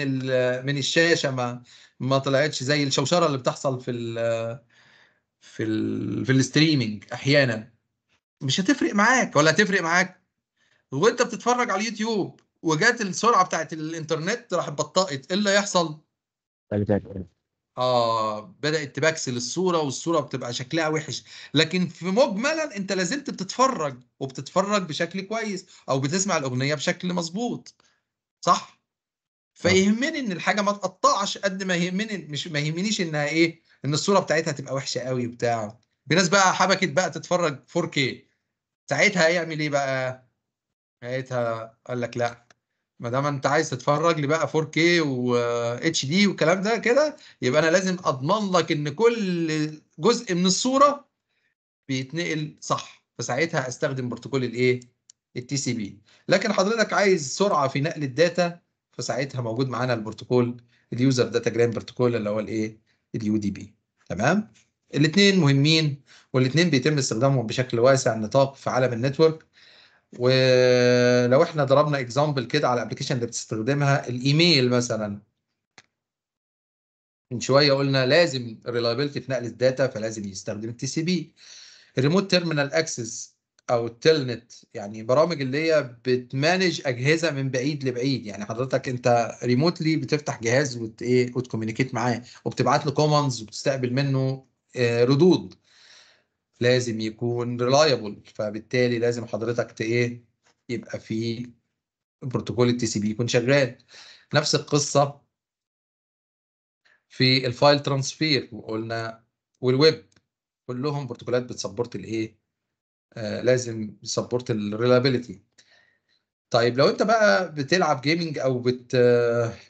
من الشاشه ما ما طلعتش زي الشوشره اللي بتحصل في ال في ال في الستريمنج احيانا مش هتفرق معاك ولا هتفرق معاك وانت بتتفرج على اليوتيوب وجات السرعه بتاعت الانترنت راحت بطأت ايه اللي هيحصل؟ طيب، طيب، طيب. اه بدات تبكسل الصوره والصوره بتبقى شكلها وحش لكن في مجملا انت لازلت بتتفرج وبتتفرج بشكل كويس او بتسمع الاغنيه بشكل مظبوط صح آه. فيهمني ان الحاجه ما تقطعش قد ما يهمني مش ما يهمنيش انها ايه ان الصوره بتاعتها تبقى وحشه قوي وبتاع في ناس بقى حبكت بقى تتفرج 4K ساعتها هيعمل ايه بقى ساعتها قال لك لا ما دام انت عايز تتفرج لي بقى 4K و اتش دي والكلام ده كده يبقى انا لازم اضمن لك ان كل جزء من الصوره بيتنقل صح فساعتها استخدم بروتوكول الايه التي سي بي لكن حضرتك عايز سرعه في نقل الداتا فساعتها موجود معانا البروتوكول اليوزر داتا جرام بروتوكول اللي هو الايه اليو دي بي تمام الاثنين مهمين والاثنين بيتم استخدامهم بشكل واسع النطاق في عالم النتورك ولو احنا ضربنا اكزامبل كده على الابلكيشن اللي بتستخدمها الايميل مثلا من شويه قلنا لازم الريلايبيلتي في نقل الداتا فلازم يستخدم التي سي بي الريموت تيرمينال اكسس او التلنت يعني برامج اللي هي بتمانج اجهزه من بعيد لبعيد يعني حضرتك انت ريموتلي بتفتح جهاز وت ايه وتكومينيكيت معاه وبتبعت له كوماندز وبتستقبل منه آه، ردود لازم يكون ريلايبل فبالتالي لازم حضرتك ايه يبقى في بروتوكول التي سي بي يكون شغال نفس القصه في الفايل ترانسفير وقلنا والويب كلهم بروتوكولات بتسبورت الايه آه، لازم يسبورت الريلابيلتي طيب لو انت بقى بتلعب جيمنج او بت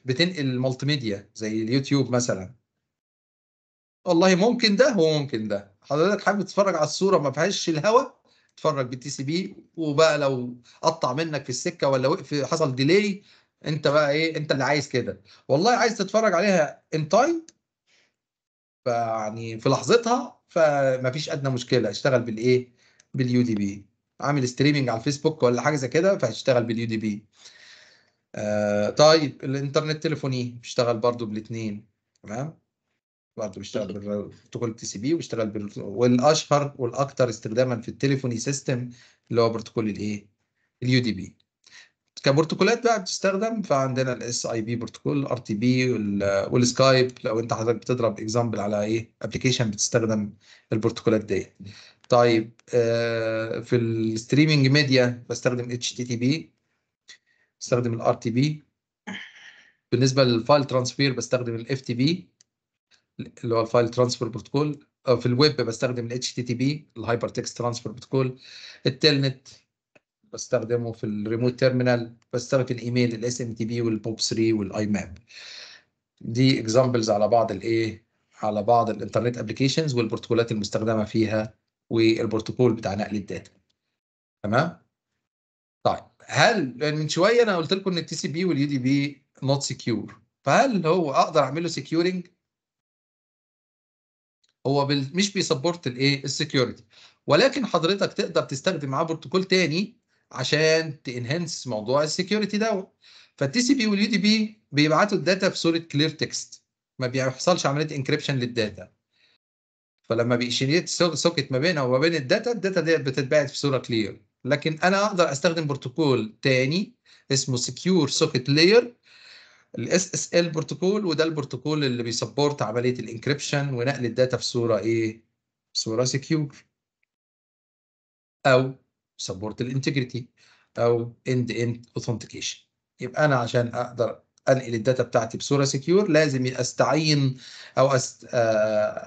بتنقل مالتي ميديا زي اليوتيوب مثلا والله ممكن ده وممكن ده حضرتك حابب تتفرج على الصوره ما فيهاش الهوا اتفرج بالتي سي بي وبقى لو قطع منك في السكه ولا وقف حصل ديلي انت بقى ايه انت اللي عايز كده والله عايز تتفرج عليها ان تايم فيعني في لحظتها فمفيش ادنى مشكله اشتغل بالايه باليو دي بي عامل ستريمنج على الفيسبوك ولا حاجه زي كده فهتشتغل باليو دي بي آه، طيب الانترنت تليفوني بيشتغل برضو بالاثنين تمام برضو بيشتغل طيب. بالبروتوكول تي سي بي وبيشتغل بال... والاشهر والاكثر استخداما في التليفوني سيستم اللي هو بروتوكول الايه؟ اليو دي بي. كبروتوكولات بقى بتستخدم فعندنا الاس اي بي بروتوكول الار تي بي والسكايب لو انت حضرتك بتضرب اكزامبل على ايه ابلكيشن بتستخدم البروتوكولات ديت. طيب آه، في الستريمينج ميديا بستخدم اتش تي تي بي بستخدم الار تي بي بالنسبه للفايل ترانسفير بستخدم الاف تي بي اللي هو الفايل ترانسفير بروتوكول آه، في الويب بستخدم الاتش تي تي بي الهايبر تكست ترانسفير بروتوكول التلنت بستخدمه في الريموت تيرمينال بستخدم الايميل الاس ام تي بي والبوب 3 والاي ماب دي اكزامبلز على بعض الايه على بعض الانترنت ابلكيشنز والبروتوكولات المستخدمه فيها والبروتوكول بتاع نقل الداتا تمام طيب هل يعني من شويه انا قلت لكم ان التي سي بي واليو دي بي نوت سكيور فهل هو اقدر اعمل له سكيورنج هو بال... مش بيسبورت الايه السكيورتي ولكن حضرتك تقدر تستخدم معاه بروتوكول تاني عشان تنهنس موضوع السكيورتي دوت فالتي سي بي واليو دي بي بيبعتوا الداتا في صوره كلير تكست ما بيحصلش عمليه انكريبشن للداتا فلما بيشيليت سوكت ما بينها وما بين الداتا الداتا ديت بتتبعت في صوره كلير لكن انا اقدر استخدم بروتوكول تاني اسمه سكيور سوكت لاير الاس اس ال بروتوكول وده البروتوكول اللي بيسبورت عمليه الانكريبشن ونقل الداتا في صوره ايه؟ صوره سكيور او سبورت الانتجريتي او اند اند اوثنتيكيشن يبقى انا عشان اقدر انقل الداتا بتاعتي بصوره سكيور لازم استعين او آه،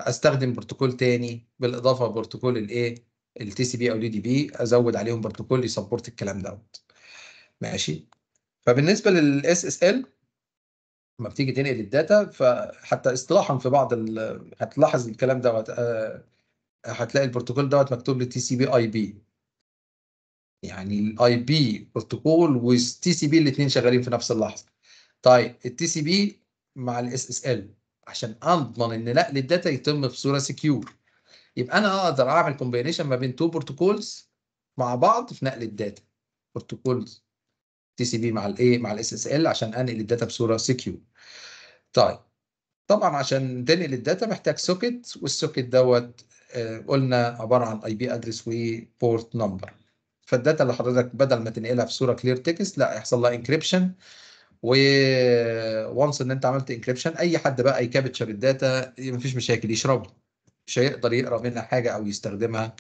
استخدم بروتوكول تاني بالاضافه لبروتوكول الايه التي سي بي او دي دي بي ازود عليهم بروتوكول يسبورت الكلام دوت ماشي فبالنسبه للاس اس ال لما بتيجي تنقل الداتا فحتى اصطلاحا في بعض ال... هتلاحظ الكلام دوت آه، هتلاقي البروتوكول دوت مكتوب للتي سي بي اي بي يعني الاي بي بروتوكول والتي سي بي الاثنين شغالين في نفس اللحظه طيب التي سي بي مع الاس اس ال عشان اضمن ان نقل الداتا يتم في صوره سكيور يبقى انا اقدر اعمل كومبينيشن ما بين تو بروتوكولز مع بعض في نقل الداتا بروتوكولز تي سي بي مع الايه مع الاس اس ال عشان انقل الداتا بصوره سكيور طيب طبعا عشان تنقل الداتا محتاج سوكت والسوكت دوت آه، قلنا عباره عن اي بي ادرس وبورت نمبر فالداتا اللي حضرتك بدل ما تنقلها في صوره كلير تكست لا يحصل لها انكريبشن وونس ان انت عملت انكريبشن اي حد بقى يكابتشر الداتا مفيش مشاكل يشربها مش هيقدر يقرا منها حاجه او يستخدمها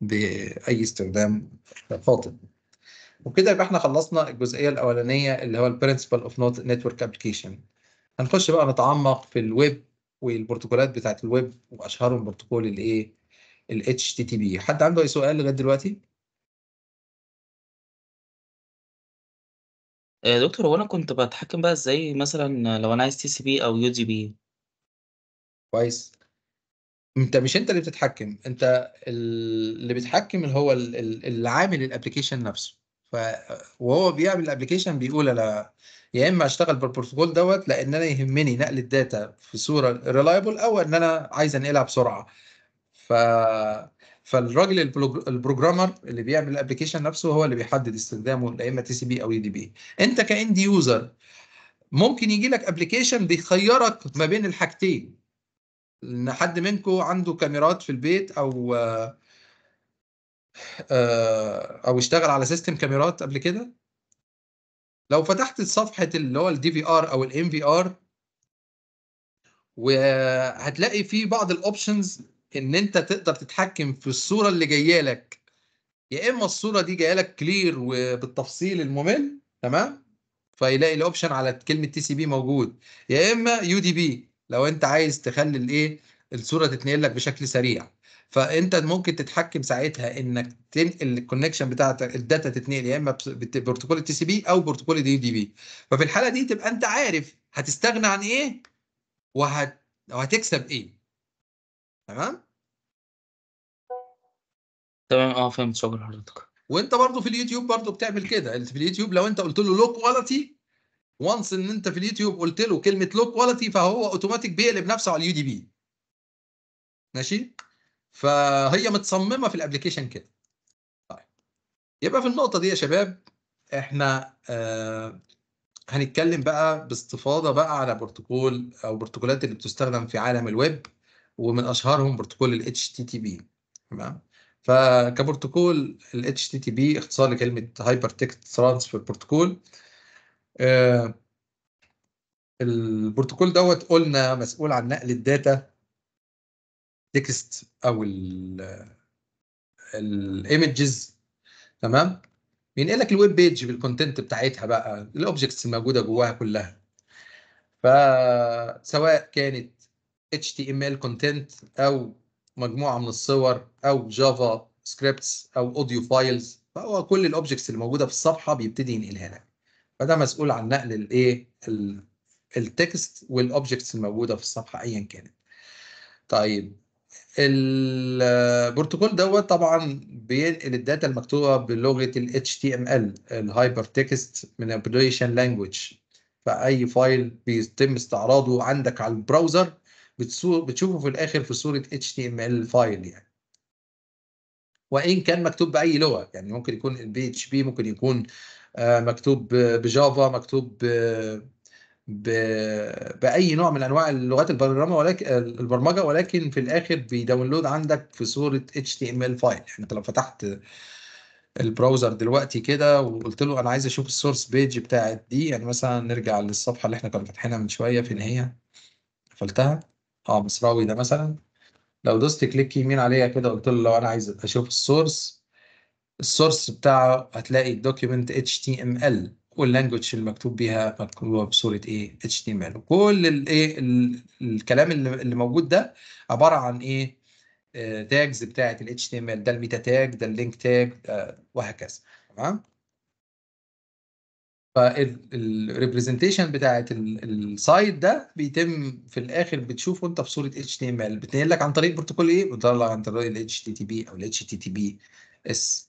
باي استخدام خاطئ وبكده يبقى احنا خلصنا الجزئيه الاولانيه اللي هو البرنسبل اوف نوت نتورك ابلكيشن هنخش بقى نتعمق في الويب والبروتوكولات بتاعت الويب واشهرهم بروتوكول الايه ال HTTP حد عنده اي سؤال لغايه دلوقتي يا آه، دكتور هو أنا كنت بتحكم بقى إزاي مثلًا لو أنا عايز TCP أو UDP؟ كويس. أنت مش أنت اللي بتتحكّم، أنت اللي بيتحكّم اللي هو اللي عامل الابلكيشن نَفْسه، ف وهو بيعمل الابلكيشن بيقول أنا يا إمّا اشتغل بالبروتوكول دوت لإن أنا يهمّني نقل الداتا في صورة ريلايبل أو إن أنا عايز أنقلها بسرعة. ف فالراجل البروجرامر اللي بيعمل الابلكيشن نفسه هو اللي بيحدد استخدامه يا اما تي سي بي او يو دي بي انت كاند يوزر ممكن يجي لك ابلكيشن بيخيرك ما بين الحاجتين ان حد منكم عنده كاميرات في البيت او آه، او اشتغل على سيستم كاميرات قبل كده لو فتحت صفحه اللي هو الدي في ار او الام في ار وهتلاقي في بعض الاوبشنز ان انت تقدر تتحكم في الصوره اللي جايه لك يا اما الصوره دي جايه لك كلير وبالتفصيل الممل تمام فيلاقي الاوبشن على كلمه تي سي بي موجود يا اما يو دي بي لو انت عايز تخلي الايه الصوره تتنقل لك بشكل سريع فانت ممكن تتحكم ساعتها انك تنقل الكونكشن بتاعتك الداتا تتنقل يا اما بروتوكول التي سي بي او بروتوكول اليو دي بي ففي الحاله دي تبقى انت عارف هتستغنى عن ايه وهت وهتكسب ايه تمام تمام اه فهمت شغل حضرتك وانت برضو في اليوتيوب برضو بتعمل كده انت في اليوتيوب لو انت قلت له لو كواليتي وانس ان انت في اليوتيوب قلت له كلمه لو كواليتي فهو اوتوماتيك بيقلب نفسه على اليو دي بي ماشي فهي متصممه في الابلكيشن كده طيب يبقى في النقطه دي يا شباب احنا آه هنتكلم بقى باستفاضه بقى على بروتوكول او البروتوكولات اللي بتستخدم في عالم الويب ومن اشهرهم بروتوكول ال HTTP تمام فكبروتوكول ال HTTP اختصار لكلمه هايبر تكست ترانسفير بروتوكول البروتوكول دوت قلنا مسؤول عن نقل الداتا تكست او الايمجز تمام بينقل لك الويب بيج بالكونتنت بتاعتها بقى الاوبجكتس الموجوده جواها كلها فسواء كانت HTML content أو مجموعة من الصور أو جافا سكريبتس أو أوديو فايلز فهو كل الأوبجكتس اللي موجودة في الصفحة بيبتدي ينقلها لك فده مسؤول عن نقل الإيه التكست والأوبجكتس الموجودة في الصفحة أيا كانت طيب البروتوكول دوت طبعا بينقل الداتا المكتوبه بلغه ال HTML الهايبر تكست من ابليكيشن فاي فايل بيتم استعراضه عندك على البراوزر بتشوفه في الاخر في صوره HTML فايل يعني وان كان مكتوب باي لغه يعني ممكن يكون البي اتش بي ممكن يكون آه، مكتوب بجافا مكتوب ب... باي نوع من انواع اللغات البرمجه ولكن البرمجه ولكن في الاخر بيداونلود عندك في صوره HTML فايل يعني انت لو فتحت البراوزر دلوقتي كده وقلت له انا عايز اشوف السورس بيج بتاعت دي يعني مثلا نرجع للصفحه اللي احنا كنا فاتحينها من شويه في نهايه قفلتها اه مصراوي ده مثلا لو دوست كليك يمين عليها كده قلت له لو انا عايز اشوف السورس السورس بتاعه هتلاقي الدوكيمنت HTML واللانجوج المكتوب بيها مكتوبه بصوره ايه HTML وكل الايه الكلام اللي موجود ده عباره عن ايه تاجز آه، بتاعه ال ده الميتا تاج ده اللينك تاج آه، وهكذا تمام فالريبريزنتيشن بتاعت السايت ده بيتم في الاخر بتشوفه انت في صوره HTML بتنقل لك عن طريق بروتوكول ايه؟ بتنقل عن طريق ال HTTP او ال HTTPS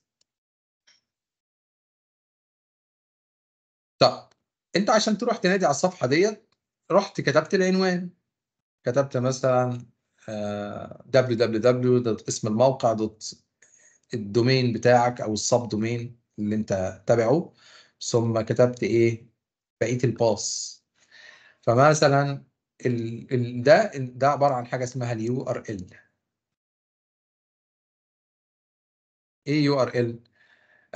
طب انت عشان تروح تنادي على الصفحه ديت رحت كتبت العنوان كتبت مثلا آه، www اسم الموقع دوت الدومين بتاعك او السب دومين اللي انت تابعه ثم كتبت ايه بقيه الباس فمثلا ال ال ده ده عباره عن حاجه اسمها اليو ار ال ايه يو ار ال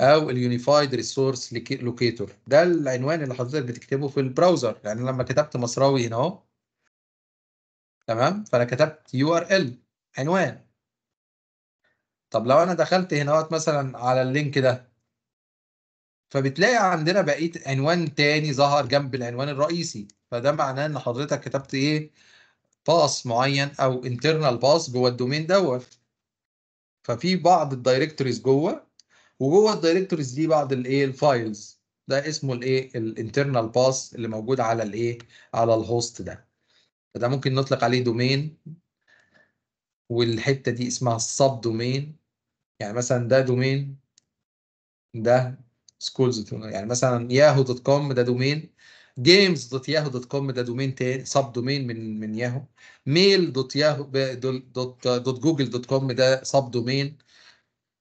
او اليونيفايد ريسورس لوكيتور ده العنوان اللي حضرتك بتكتبه في البراوزر يعني لما كتبت مصراوي هنا اهو تمام فانا كتبت يو ار ال عنوان طب لو انا دخلت هنا مثلا على اللينك ده فبتلاقي عندنا بقيه عنوان تاني ظهر جنب العنوان الرئيسي فده معناه ان حضرتك كتبت ايه باس معين او انترنال باس جوه الدومين دوت ففي بعض الدايركتوريز جوه وجوه الدايركتوريز دي بعض الايه الفايلز ده اسمه الايه الانترنال باس اللي موجود على الايه على الهوست ده فده ممكن نطلق عليه دومين والحته دي اسمها السب دومين يعني مثلا ده دومين ده سكولز يعني مثلا ياهو دوت كوم ده دومين جيمز دوت ياهو دوت كوم ده دومين تاني سب دومين من من ياهو ميل دوت ياهو دوت دوت جوجل دوت كوم ده سب دومين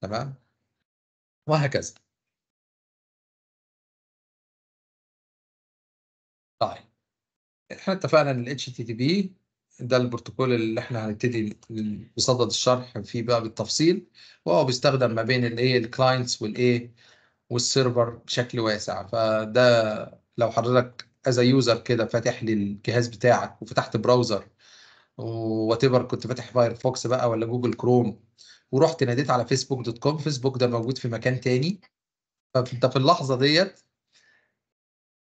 تمام وهكذا طيب احنا اتفقنا ان ال HTTP ده البروتوكول اللي احنا هنبتدي بصدد الشرح فيه بقى بالتفصيل وهو بيستخدم ما بين الايه الكلاينتس والايه والسيرفر بشكل واسع فده لو حضرتك از يوزر كده فاتح لي الجهاز بتاعك وفتحت براوزر واتيفر كنت فاتح فايرفوكس بقى ولا جوجل كروم ورحت ناديت على فيسبوك دوت كوم فيسبوك ده موجود في مكان تاني فانت في اللحظه ديت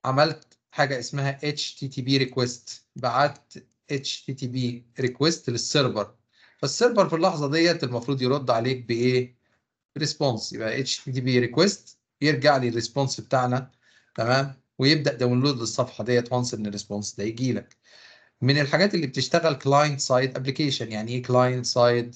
عملت حاجه اسمها اتش تي تي بي ريكويست بعت اتش تي تي بي ريكويست للسيرفر فالسيرفر في اللحظه ديت المفروض يرد عليك بايه ريسبونس يبقى اتش تي تي بي ريكويست يرجع لي الريسبونس بتاعنا تمام ويبدا داونلود للصفحه ديت وانس ان الريسبونس ده يجي لك من الحاجات اللي بتشتغل كلاينت سايد ابلكيشن يعني ايه كلاينت سايد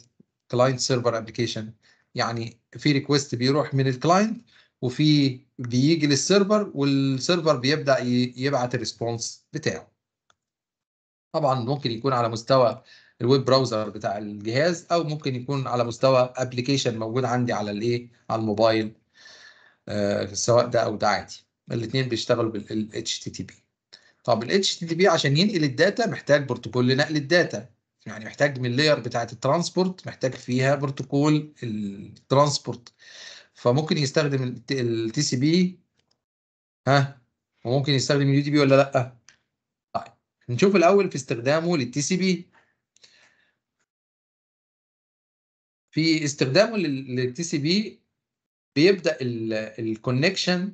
كلاينت سيرفر ابلكيشن يعني في ريكوست بيروح من الكلاينت وفي بيجي للسيرفر والسيرفر بيبدا يبعت الريسبونس بتاعه طبعا ممكن يكون على مستوى الويب براوزر بتاع الجهاز او ممكن يكون على مستوى ابلكيشن موجود عندي على الايه على الموبايل آه، سواء ده او ده عادي الاثنين بيشتغلوا بال HTTP طب ال HTTP عشان ينقل الداتا محتاج بروتوكول لنقل الداتا يعني محتاج من اللاير بتاعه الترانسبورت محتاج فيها بروتوكول الترانسبورت فممكن يستخدم التي سي بي ها وممكن يستخدم اليو دي بي ولا لا طيب نشوف الاول في استخدامه للتي سي بي في استخدامه للتي سي بي بيبدا الكونكشن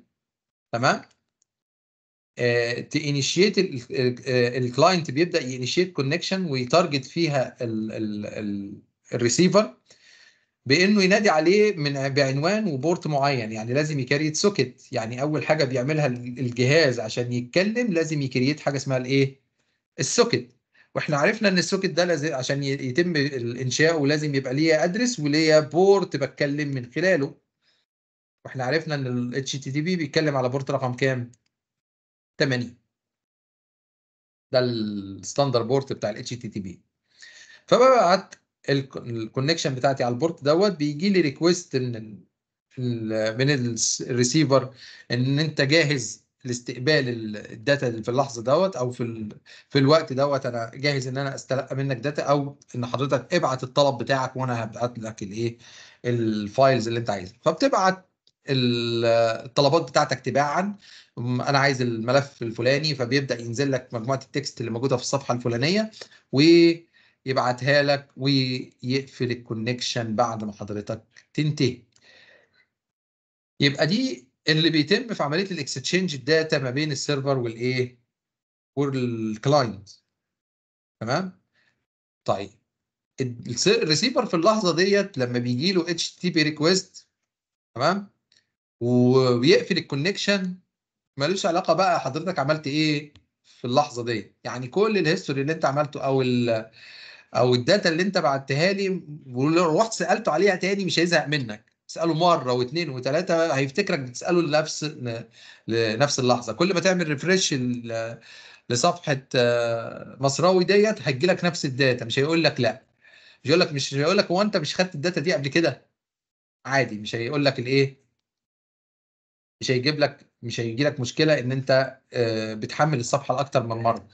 تمام تينيشيت آه، الكلاينت آه، بيبدا ينيشيت كونكشن ويتارجت فيها الريسيفر بانه ينادي عليه من بعنوان وبورت معين يعني لازم يكريت سوكت يعني اول حاجه بيعملها الجهاز عشان يتكلم لازم يكريت حاجه اسمها الايه السوكت واحنا عرفنا ان السوكت ده لازم عشان يتم انشاؤه لازم يبقى ليه ادرس وليه بورت بتكلم من خلاله واحنا عرفنا ان ال HTTP بيتكلم على بورت رقم كام 80 ده الستاندر بورت بتاع ال HTTP فببعت الكونكشن بتاعتي على البورت دوت بيجي لي ريكويست من من الريسيفر ان انت جاهز لاستقبال الداتا اللي في اللحظه دوت او في في الوقت دوت انا جاهز ان انا استلقى منك داتا او ان حضرتك ابعت الطلب بتاعك وانا هبعت لك الايه الفايلز اللي انت عايزها فبتبعت الطلبات بتاعتك تباعا انا عايز الملف الفلاني فبيبدا ينزل لك مجموعه التكست اللي موجوده في الصفحه الفلانيه ويبعتها لك ويقفل الكونكشن بعد ما حضرتك تنتهي يبقى دي اللي بيتم في عمليه الاكستشينج الداتا ما بين السيرفر والايه والكلاينت تمام طيب الريسيفر في اللحظه ديت لما بيجي له اتش تي بي ريكويست تمام ويقفل الكونكشن ملوش علاقه بقى حضرتك عملت ايه في اللحظه دي يعني كل الهيستوري اللي انت عملته او ال او الداتا اللي انت بعتها لي ولو رحت سالته عليها تاني مش هيزهق منك اساله مره واثنين وثلاثه هيفتكرك بتساله لنفس لنفس اللحظه كل ما تعمل ريفرش لصفحه مصراوي ديت هتجي لك نفس الداتا مش هيقول لك لا مش هيقول لك مش هيقول لك هو انت مش خدت الداتا دي قبل كده عادي مش هيقول لك الايه مش هيجيب لك مش هيجي لك مشكله ان انت آه، بتحمل الصفحه لاكثر من مره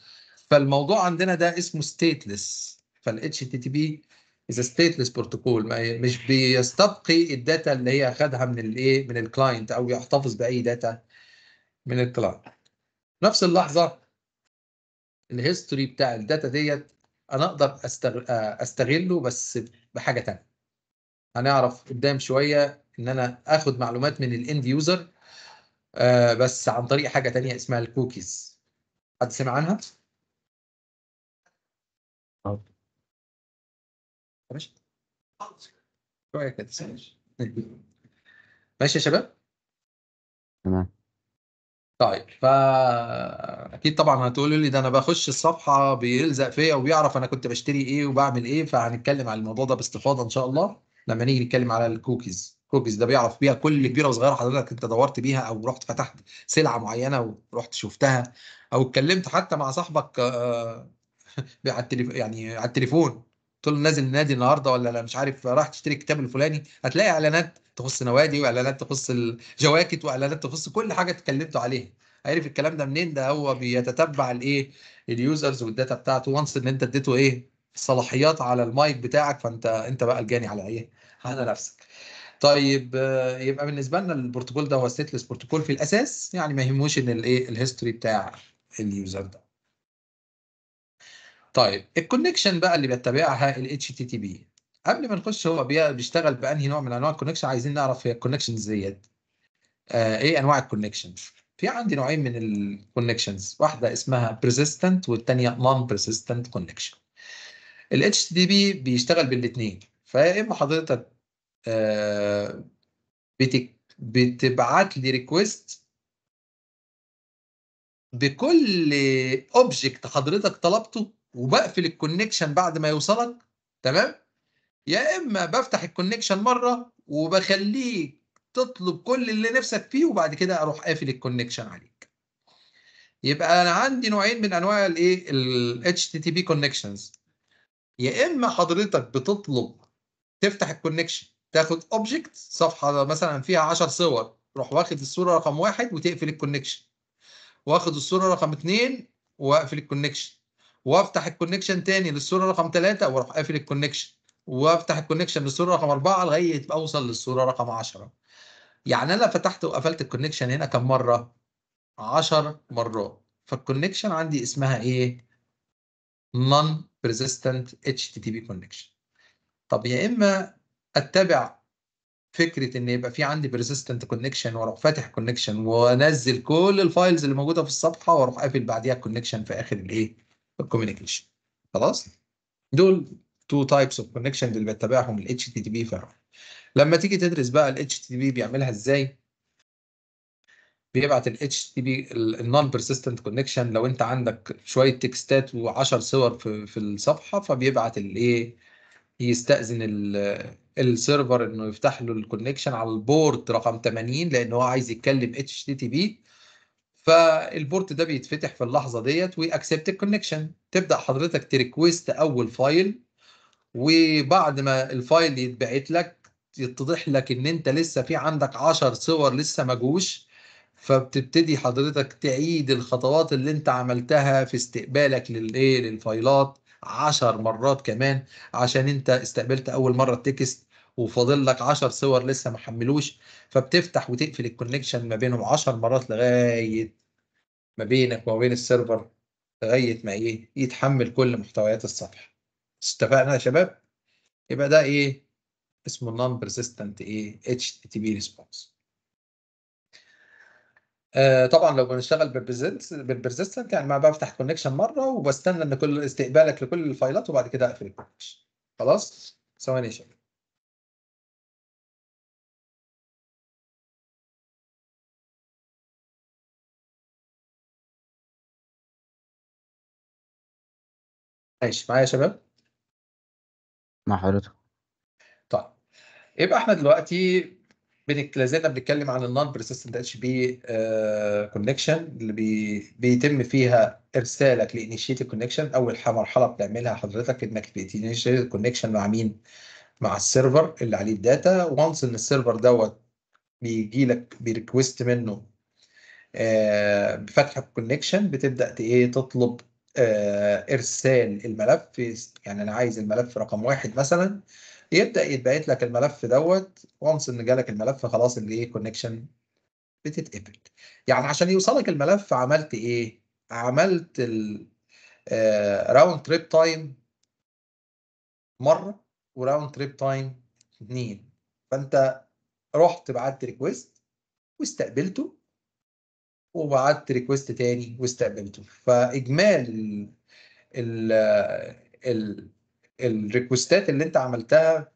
فالموضوع عندنا ده اسمه ستيتلس فالاتش تي تي بي از ستيتلس بروتوكول مش بيستبقي الداتا اللي هي اخذها من الايه من الكلاينت او يحتفظ باي داتا من الكلاينت نفس اللحظه الهيستوري بتاع الداتا ديت انا اقدر آه، استغله بس بحاجه ثانيه هنعرف قدام شويه ان انا اخد معلومات من الاند يوزر آه، بس عن طريق حاجه تانية اسمها الكوكيز حد سمع عنها؟ ماشي ماشي يا شباب تمام طيب فا اكيد طبعا هتقولوا لي ده انا بخش الصفحه بيلزق فيا وبيعرف انا كنت بشتري ايه وبعمل ايه فهنتكلم على الموضوع ده باستفاضه ان شاء الله لما نيجي نتكلم على الكوكيز كوبيز ده بيعرف بيها كل كبيره وصغيره حضرتك انت دورت بيها او رحت فتحت سلعه معينه ورحت شفتها او اتكلمت حتى مع صاحبك آه، على التليفون يعني على التليفون قلت له نازل النادي النهارده ولا لا مش عارف رايح تشتري الكتاب الفلاني هتلاقي اعلانات تخص نوادي واعلانات تخص الجواكت واعلانات تخص كل حاجه اتكلمتوا عليها عارف الكلام ده منين ده هو بيتتبع الايه اليوزرز والداتا بتاعته وانس ان انت اديته ايه الصلاحيات على المايك بتاعك فانت انت بقى الجاني على ايه على نفسك طيب آه، يبقى بالنسبه لنا البروتوكول ده هو ستيتلس بروتوكول في الاساس يعني ما يهموش ان الايه الهيستوري بتاع اليوزر ده طيب الكونكشن بقى اللي بيتبعها ال HTTP قبل ما نخش هو بيشتغل بانهي نوع من انواع الكونكشن عايزين نعرف هي الكونكشنز إيه. ديت آه ايه انواع الكونكشنز في عندي نوعين من الكونكشنز واحده اسمها persistent والثانيه non persistent connection ال HTTP بيشتغل بالاثنين فيا اما حضرتك آه، بتك... بتبعت لي ريكويست بكل اوبجكت حضرتك طلبته وبقفل الكونكشن بعد ما يوصلك تمام يا اما بفتح الكونكشن مره وبخليك تطلب كل اللي نفسك فيه وبعد كده اروح قافل الكونكشن عليك يبقى انا عندي نوعين من انواع الايه ال بي إيه؟ كونكشنز يا اما حضرتك بتطلب تفتح الكونكشن تاخد اوبجكت صفحه مثلا فيها 10 صور تروح واخد الصوره رقم واحد وتقفل الكونكشن واخد الصوره رقم اثنين واقفل الكونكشن وافتح الكونكشن تاني للصوره رقم ثلاثه واروح قافل الكونكشن وافتح الكونكشن للصوره رقم اربعه لغايه ما اوصل للصوره رقم 10 يعني انا فتحت وقفلت الكونكشن هنا كم مره 10 مرات فالكونكشن عندي اسمها ايه non persistent HTTP connection طب يا اما اتبع فكره ان يبقى في عندي persistent كونكشن واروح فاتح كونكشن وانزل كل الفايلز اللي موجوده في الصفحه واروح قافل بعديها الكونكشن في اخر الايه الكوميونيكيشن خلاص دول تو تايبس اوف كونكشن اللي بتبعهم تي تي بي لما تيجي تدرس بقى الاتش تي تي بي بيعملها ازاي بيبعت الاتش تي بي النون بيرسيستنت كونكشن لو انت عندك شويه تكستات و10 صور في في الصفحه فبيبعت الايه يستأذن ال السيرفر انه يفتح له الكونكشن على البورت رقم 80 لان هو عايز يتكلم اتش تي تي بي فالبورت ده بيتفتح في اللحظه ديت ويأكسبت الكونكشن تبدا حضرتك تريكويست اول فايل وبعد ما الفايل يتبعت لك يتضح لك ان انت لسه في عندك 10 صور لسه ما جوش فبتبتدي حضرتك تعيد الخطوات اللي انت عملتها في استقبالك للايه للفايلات 10 مرات كمان عشان انت استقبلت اول مره التكست وفاضل لك 10 صور لسه ما حملوش فبتفتح وتقفل الكونكشن ما بينهم 10 مرات لغايه ما بينك وما بين السيرفر لغايه ما ايه يتحمل كل محتويات الصفحه اتفقنا يا شباب يبقى ده ايه اسمه نون بيرسيستنت ايه اتش تي بي ريسبونس طبعا لو بنشتغل بالبرزستنت يعني ما بفتح كونكشن مره وبستنى ان كل استقبالك لكل الفايلات وبعد كده اقفل الكونكشن خلاص ثواني يا شباب ماشي معايا يا شباب مع حضرتك طيب يبقى احنا دلوقتي بنك... لازلنا بنتكلم عن النون بيرسيستنت اتش بي كونكشن اللي بي... بيتم فيها ارسالك لانيشيت كونكشن اول مرحله بتعملها حضرتك انك بتنيشيت كونكشن مع مين مع السيرفر اللي عليه الداتا وانس ان السيرفر دوت بيجي لك بريكوست منه آه، بفتح الكونكشن بتبدا ايه تطلب آه، ارسال الملف يعني انا عايز الملف رقم واحد مثلا يبدا يتبعت لك الملف دوت وانس ان جالك الملف خلاص الايه كونكشن بتتقبل يعني عشان يوصلك الملف عملت ايه عملت راوند تريب تايم مره وراوند تريب تايم اثنين فانت رحت بعت ريكويست واستقبلته وبعت ريكوست تاني واستقبلته ال الريكوستات اللي انت عملتها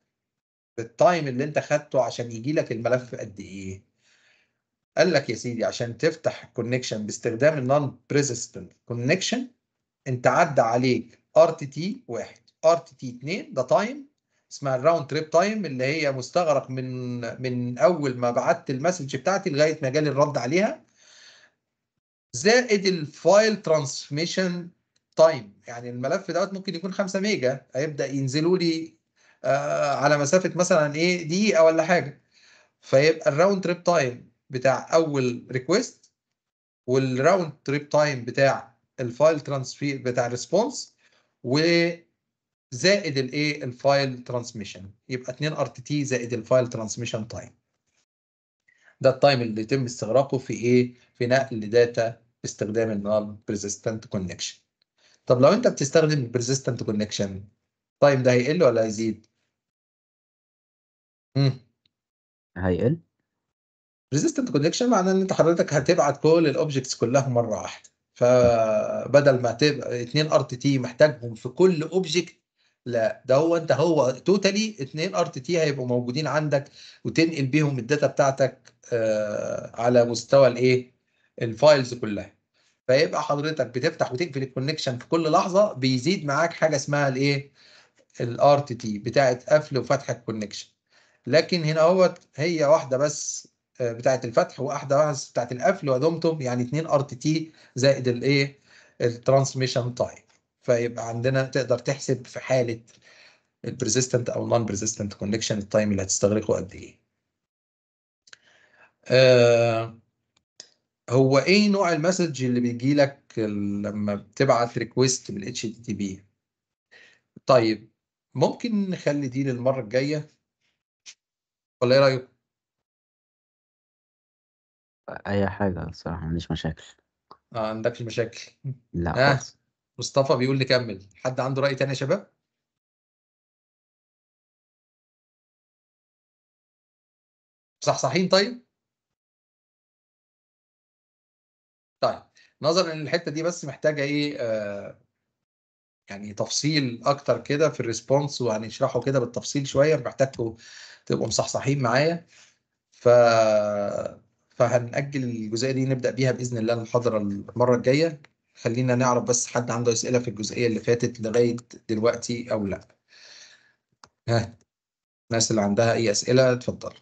بالتايم اللي انت خدته عشان يجي لك الملف قد ايه قال لك يا سيدي عشان تفتح كونكشن باستخدام النون بريزستنت كونكشن انت عدى عليك ار تي تي 1 ار تي تي 2 ده تايم اسمها الراوند تريب تايم اللي هي مستغرق من من اول ما بعت المسج بتاعتي لغايه ما جالي الرد عليها زائد الفايل ترانسميشن تايم يعني الملف دوت ممكن يكون 5 ميجا هيبدا ينزلوا لي آه على مسافه مثلا ايه دقيقه ولا حاجه فيبقى الراوند تريب تايم بتاع اول ريكويست والراوند تريب تايم بتاع الفايل ترانسفير بتاع الريسبونس وزائد الايه الفايل ترانسميشن يبقى 2 ار تي تي زائد الفايل ترانسميشن تايم ده التايم اللي يتم استغراقه في ايه في نقل داتا باستخدام النال persistent كونكشن طب لو انت بتستخدم البريزستنت كونكشن التايم ده هيقل ولا هيزيد امم هيقل ريزيستنت كونكشن معناه ان انت حضرتك هتبعت كل الاوبجكتس كلها مره واحده فبدل ما تبقى اثنين ار تي تي محتاجهم في كل اوبجكت لا ده هو انت هو توتالي اتنين ار تي تي هيبقوا موجودين عندك وتنقل بيهم الداتا بتاعتك آه على مستوى الايه الفايلز كلها فيبقى حضرتك بتفتح وتقفل الكونكشن في كل لحظه بيزيد معاك حاجه اسمها الايه الار تي تي بتاعه قفل وفتح الكونكشن لكن هنا اهوت هي واحده بس آه، بتاعه الفتح واحده بس بتاعه القفل ودمتم يعني اتنين ار تي تي زائد الايه الترانسميشن تايم فيبقى عندنا تقدر تحسب في حاله البريزستنت او نون بريزستنت كونكشن التايم اللي هتستغرقه قد ايه آه، هو ايه نوع المسج اللي بيجي لك لما بتبعت ريكويست اتش تي تي بي طيب ممكن نخلي دي للمره الجايه ولا ايه رايك اي حاجه الصراحه ما عنديش مشاكل ما عندكش مشاكل لا آه. مصطفى بيقول نكمل حد عنده رأي تاني يا شباب صحين طيب طيب نظرا ان الحته دي بس محتاجه ايه آه يعني تفصيل اكتر كده في الريسبونس وهنشرحه كده بالتفصيل شويه محتاجكم تبقوا مصحصحين معايا ف فهنأجل الجزئيه دي نبدا بيها باذن الله المحاضره المره الجايه خلينا نعرف بس حد عنده اسئله في الجزئيه اللي فاتت لغايه دلوقتي او لا ها الناس اللي عندها اي اسئله اتفضل